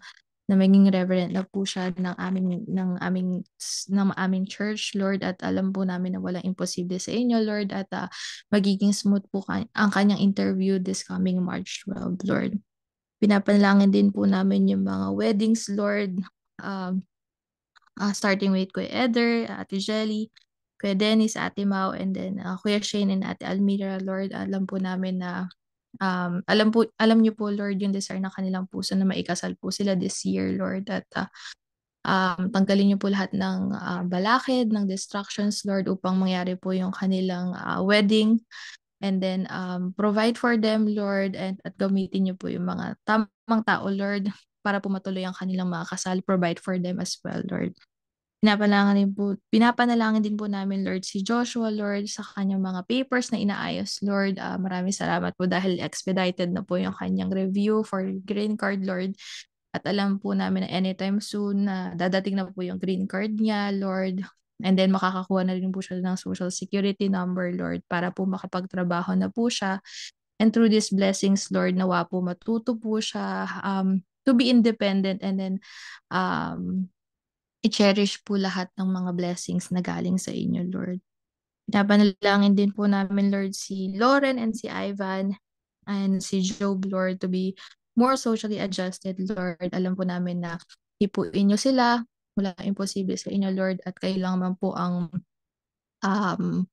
na maging reverend na po siya ng aming ng aming ng aming church Lord at alam po namin na walang imposible sa inyo Lord at uh, magiging smooth po kan- ang kanyang interview this coming March 12 Lord. Pinapanalangin din po namin yung mga weddings Lord um, uh, starting with Kuya Eder, Ate Jelly, Kuya Dennis, Ate Mau, and then uh, Kuya Shane and Ate Almira, Lord, alam po namin na um, alam po alam niyo po Lord yung desire ng kanilang puso na maikasal po sila this year Lord at uh, um, tanggalin niyo po lahat ng uh, balakid ng distractions Lord upang mangyari po yung kanilang uh, wedding and then um, provide for them Lord and at gamitin niyo po yung mga tamang tao Lord para pumatuloy ang kanilang mga kasal. Provide for them as well, Lord. Pinapanalangin din po, pinapanalangin din po namin, Lord, si Joshua, Lord, sa kanyang mga papers na inaayos, Lord. Uh, maraming salamat po dahil expedited na po yung kanyang review for green card, Lord. At alam po namin na anytime soon na uh, dadating na po yung green card niya, Lord. And then makakakuha na rin po siya ng social security number, Lord, para po makapagtrabaho na po siya. And through these blessings, Lord, nawa po matuto po siya, um, to be independent and then um, i-cherish po lahat ng mga blessings na galing sa inyo, Lord. Pinapanalangin din po namin, Lord, si Lauren and si Ivan and si Job, Lord, to be more socially adjusted, Lord. Alam po namin na hipuin nyo sila, wala imposible sa inyo, Lord, at kayo lang man po ang um,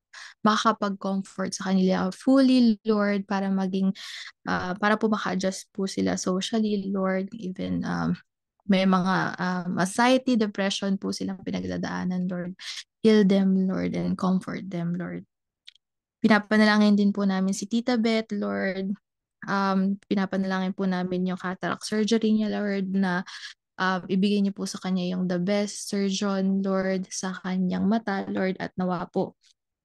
makakapag-comfort sa kanila fully, Lord, para maging, uh, para po maka-adjust po sila socially, Lord, even um, may mga um, anxiety, depression po silang pinagdadaanan, Lord. Heal them, Lord, and comfort them, Lord. Pinapanalangin din po namin si Tita Beth, Lord. Um, pinapanalangin po namin yung cataract surgery niya, Lord, na um, ibigay niyo po sa kanya yung the best surgeon, Lord, sa kanyang mata, Lord, at nawa po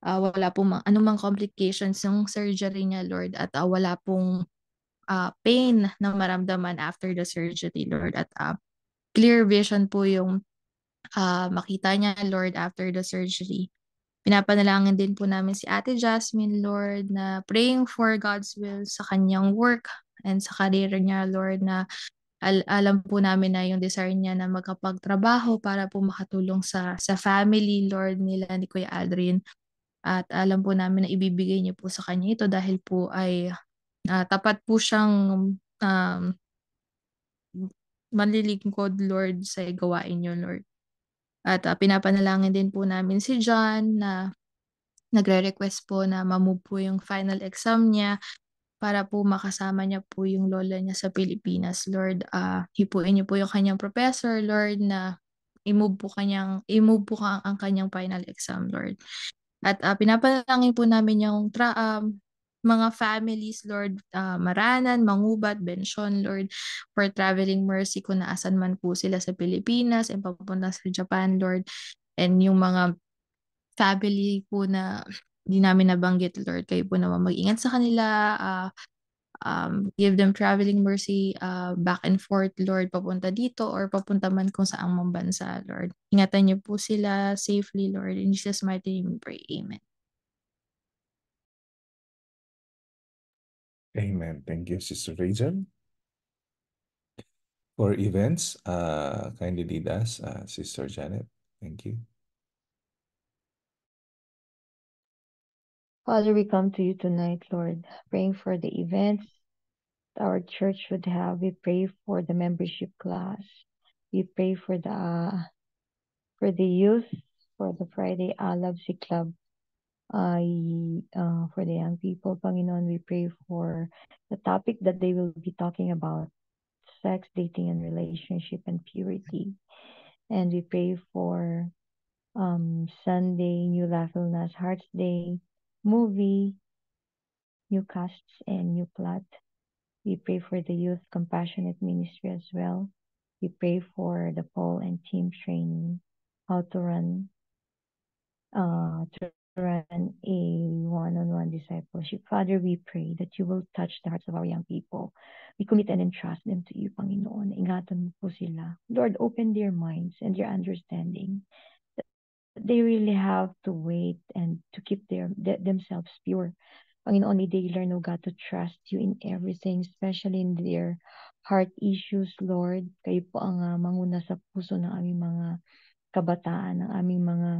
uh, wala pong anumang complications yung surgery niya, Lord, at uh, wala pong uh, pain na maramdaman after the surgery, Lord, at uh, clear vision po yung uh, makita niya, Lord, after the surgery. Pinapanalangin din po namin si Ate Jasmine, Lord, na praying for God's will sa kanyang work and sa career niya, Lord, na al- alam po namin na yung desire niya na magkapagtrabaho para po makatulong sa sa family, Lord, nila ni Kuya Aldrin at alam po namin na ibibigay niyo po sa kanya ito dahil po ay uh, tapat po siyang um, manlilingkod, Lord, sa gawain niyo, Lord. At uh, pinapanalangin din po namin si John na nagre-request po na mamove po yung final exam niya para po makasama niya po yung lola niya sa Pilipinas, Lord. Uh, hipuin niyo po yung kanyang professor, Lord, na imove po kanyang imove po ka ang, ang kanyang final exam Lord. At uh, pinapalangin po namin yung tra- um, mga families, Lord, uh, Maranan, Mangubat, Benson, Lord, for traveling mercy kung naasan man po sila sa Pilipinas and papunta sa Japan, Lord, and yung mga family po na hindi namin nabanggit, Lord, kayo po naman mag-ingat sa kanila, uh, Um, give them traveling mercy uh, back and forth, Lord, papunta dito or papunta man kung saang mong bansa, Lord. Ingatan niyo po sila safely, Lord. In Jesus' mighty name, pray. Amen. Amen. Thank you, Sister Rachel. For events, uh, kindly lead us, uh, Sister Janet. Thank you. Father, we come to you tonight, Lord, praying for the events our church would have. We pray for the membership class. We pray for the uh, for the youth, for the Friday Alabsi Club, uh, uh, for the young people, Panginoon, we pray for the topic that they will be talking about, sex, dating, and relationship, and purity. And we pray for um, Sunday, New Laugh Illness, Hearts Day, movie, new casts and new plot. We pray for the youth compassionate ministry as well. We pray for the Paul and team training, how to run, uh, to run a one-on-one discipleship. Father, we pray that you will touch the hearts of our young people. We commit and entrust them to you, Panginoon. Ingatan mo po sila. Lord, open their minds and their understanding they really have to wait and to keep their th- themselves pure. mean, only they learn, oh God, to trust you in everything, especially in their heart issues, Lord. Kayo po ang uh, manguna sa puso ng aming mga kabataan, ng aming mga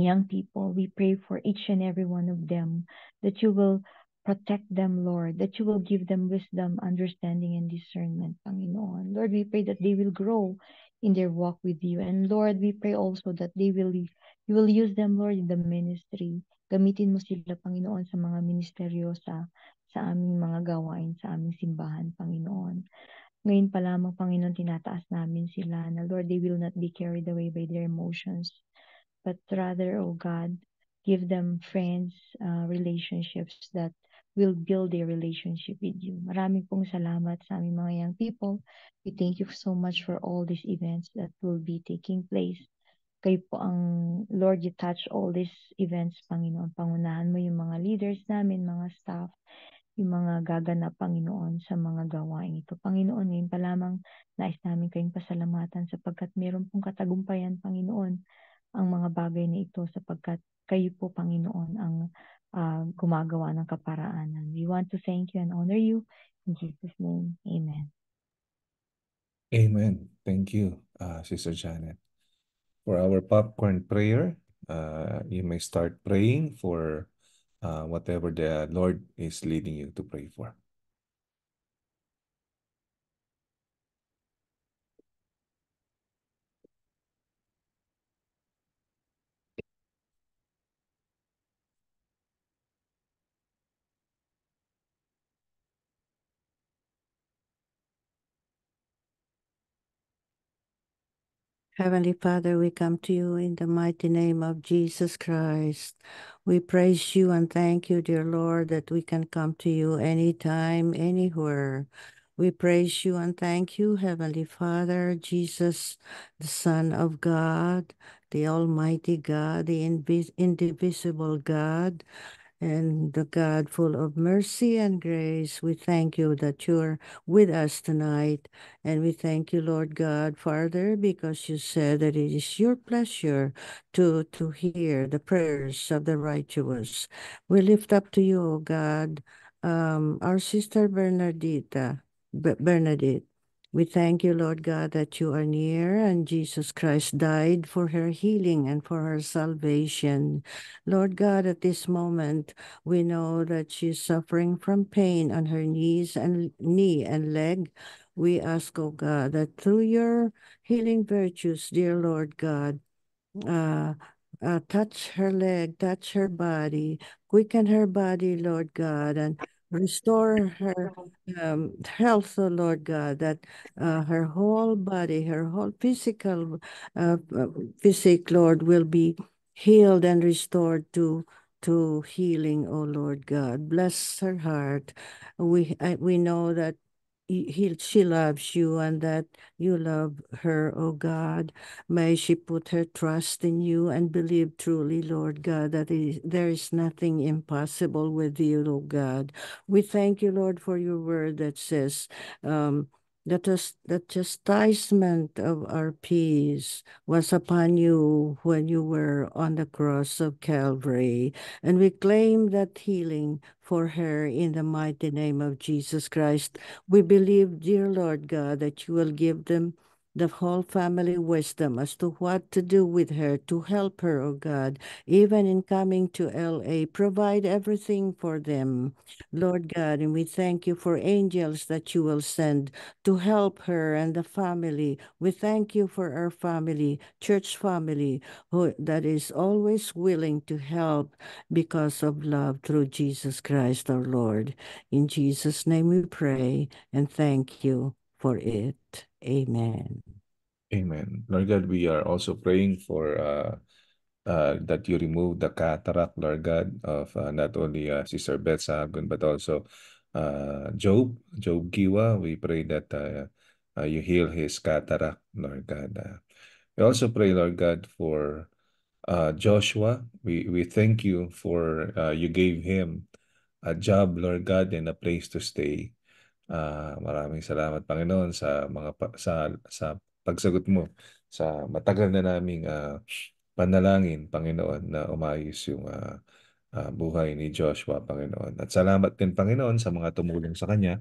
young people. We pray for each and every one of them that you will protect them, Lord, that you will give them wisdom, understanding, and discernment, Panginoon. Lord, we pray that they will grow in their walk with you. And Lord, we pray also that they will, you will use them, Lord, in the ministry. Gamitin mo sila, Panginoon, sa mga ministeryo, sa, sa aming mga gawain, sa aming simbahan, Panginoon. Ngayon pa lamang, Panginoon, tinataas namin sila na, Lord, they will not be carried away by their emotions. But rather, O oh God, give them friends, uh, relationships that will build a relationship with you. Maraming pong salamat sa aming mga young people. We thank you so much for all these events that will be taking place. Kayo po ang, Lord, you touch all these events, Panginoon. Pangunahan mo yung mga leaders namin, mga staff, yung mga gaganap, Panginoon, sa mga gawain ito. Panginoon, ngayon pa lamang nais namin kayong pasalamatan sapagkat meron pong katagumpayan, Panginoon, ang mga bagay na ito sapagkat kayo po, Panginoon, ang um, gumagawa ng kaparaanan. We want to thank you and honor you. In Jesus' name, Amen. Amen. Thank you, uh, Sister Janet. For our popcorn prayer, uh, you may start praying for uh, whatever the Lord is leading you to pray for. Heavenly Father, we come to you in the mighty name of Jesus Christ. We praise you and thank you, dear Lord, that we can come to you anytime, anywhere. We praise you and thank you, Heavenly Father, Jesus, the Son of God, the Almighty God, the indivisible God, and the God full of mercy and grace, we thank you that you are with us tonight. And we thank you, Lord God, Father, because you said that it is your pleasure to, to hear the prayers of the righteous. We lift up to you, O God, um, our sister Bernardita, Bernadette, we thank you, Lord God, that you are near and Jesus Christ died for her healing and for her salvation. Lord God, at this moment, we know that she's suffering from pain on her knees and knee and leg. We ask, O oh God, that through your healing virtues, dear Lord God, uh, uh, touch her leg, touch her body, quicken her body, Lord God, and Restore her um, health, oh Lord God, that uh, her whole body, her whole physical uh, uh, physique, Lord, will be healed and restored to to healing, O oh Lord God. Bless her heart. We I, we know that he, she loves you and that you love her, O God. May she put her trust in you and believe truly, Lord God, that is, there is nothing impossible with you, O God. We thank you, Lord, for your word that says, um, that us, the chastisement of our peace was upon you when you were on the cross of Calvary, and we claim that healing for her in the mighty name of Jesus Christ. We believe, dear Lord God, that you will give them the whole family wisdom as to what to do with her, to help her, O oh God, even in coming to LA. Provide everything for them, Lord God. And we thank you for angels that you will send to help her and the family. We thank you for our family, church family, who, that is always willing to help because of love through Jesus Christ our Lord. In Jesus' name we pray and thank you for it. Amen. Amen. Lord God, we are also praying for uh, uh, that you remove the cataract, Lord God, of uh, not only uh, Sister Beth Sagun, but also uh, Job, Job Giwa. We pray that uh, uh, you heal his cataract, Lord God. Uh, we also pray, Lord God, for uh, Joshua. We, we thank you for uh, you gave him a job, Lord God, and a place to stay. Uh, maraming salamat Panginoon sa mga pa, sa sa pagsagot mo sa matagal na naming uh, panalangin Panginoon na umayos yung uh, uh, buhay ni Joshua Panginoon. At salamat din Panginoon sa mga tumulong sa kanya.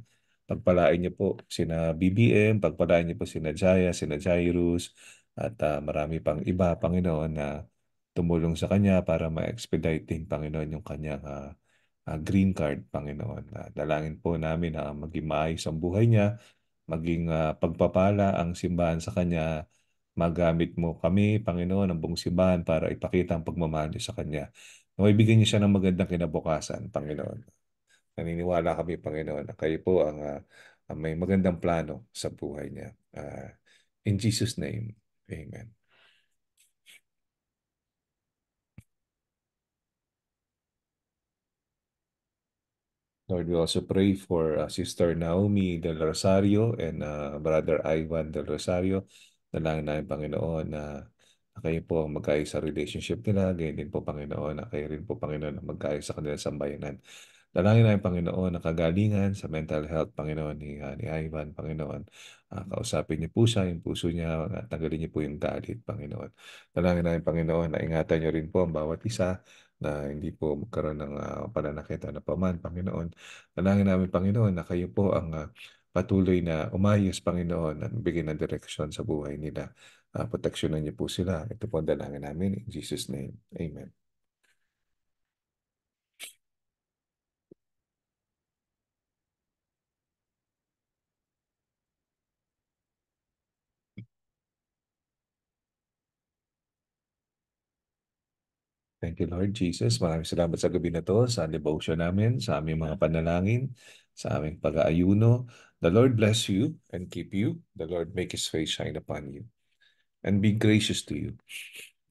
Pagpalain niyo po sina BBM, pagpalain niyo po sina Jaya, sina Jairus at uh, marami pang iba Panginoon na tumulong sa kanya para ma-expedite din Panginoon yung kanyang uh, uh, green card, Panginoon. Uh, dalangin po namin na maging maayos ang buhay niya, maging uh, pagpapala ang simbahan sa kanya, magamit mo kami, Panginoon, ang buong simbahan para ipakita ang pagmamahal niyo sa kanya. Mabibigyan niyo siya ng magandang kinabukasan, Panginoon. Naniniwala kami, Panginoon, na kayo po ang, uh, may magandang plano sa buhay niya. Uh, in Jesus' name, Amen. Lord, we also pray for uh, Sister Naomi Del Rosario and uh, Brother Ivan Del Rosario. Dalangin namin, Panginoon, na uh, kayo po ang magkaayos sa relationship nila. Ganyan din po, Panginoon, na kayo rin po, Panginoon, ang magkayo sa kanila kanilang sambayanan. Dalangin namin, Panginoon, na kagalingan sa mental health, Panginoon, ni, uh, ni Ivan, Panginoon. Uh, kausapin niyo po siya, yung puso niya, at tanggalin niyo po yung galit, Panginoon. Dalangin namin, Panginoon, na ingatan niyo rin po ang bawat isa na hindi po magkaroon ng uh, pananakit ano pa man, Panginoon. Panangin namin, Panginoon, na kayo po ang uh, patuloy na umayos, Panginoon, at bigyan ng direksyon sa buhay nila. Uh, proteksyonan niyo po sila. Ito po ang dalangin namin. In Jesus' name, Amen. Thank you, Lord Jesus. Maraming salamat sa gabi na to, sa devotion namin, sa aming mga panalangin, sa aming pag-aayuno. The Lord bless you and keep you. The Lord make His face shine upon you and be gracious to you.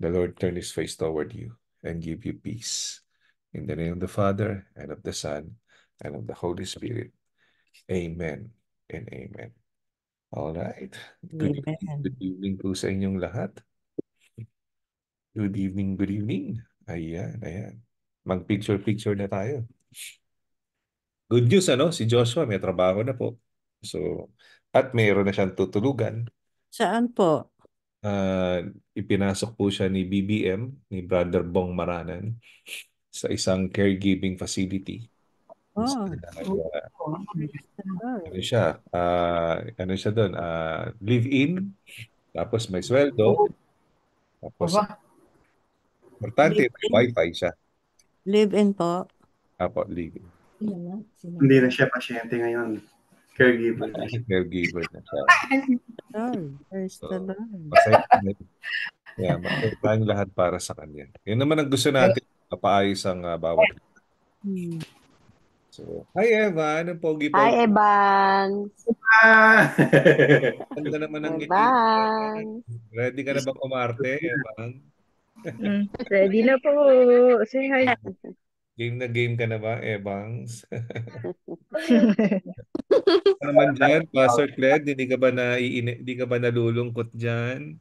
The Lord turn His face toward you and give you peace. In the name of the Father, and of the Son, and of the Holy Spirit. Amen and amen. All right. Good evening, good evening po sa inyong lahat. Good evening, good evening. Ayan, ayan. Mag-picture-picture na tayo. Good news, ano? Si Joshua may trabaho na po. So, at mayroon na siyang tutulugan. Saan po? Uh, ipinasok po siya ni BBM, ni Brother Bong Maranan, sa isang caregiving facility. Oh. ano siya? Uh, ano siya doon? Uh, ah, live-in, tapos may sweldo, oh. tapos oh. Importante, may wifi siya. Live-in po. Apo, live-in. Hindi na siya pasyente ngayon. Caregiver na siya. Caregiver na siya. Sorry, first so, masaya, yeah, masaya tayong lahat para sa kanya. Yun naman ang gusto natin, mapaayos ang uh, bawat. Hmm. So, hi Evan, ang pogi po. Hi Evan. Ganda naman ang Ready ka na ba kumarte, Evan? Mm. ready na po. Say hi. Game na game ka na ba, Ebangs? Naman ano dyan, Pastor Cled, hindi ka ba, na, hindi ka ba nalulungkot dyan?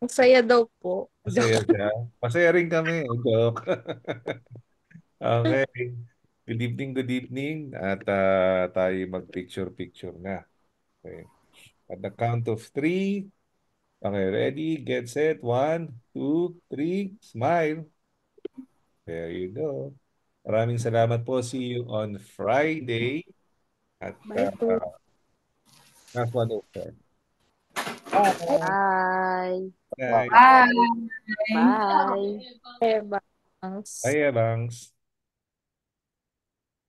Masaya daw po. Masaya siya. Masaya rin kami. Joke. okay. Good evening, good evening. At uh, tayo mag-picture-picture na. Okay. At the count of three, Okay, ready, get set. One, two, three, smile. There you go. Maraming salamat po. See you on Friday at Bye uh, half one over. Bye. Bye. Bye. Bye. Bye. Bye. Bye. Bye. Bye. Bye. Bye. Bye. Bye. Bye.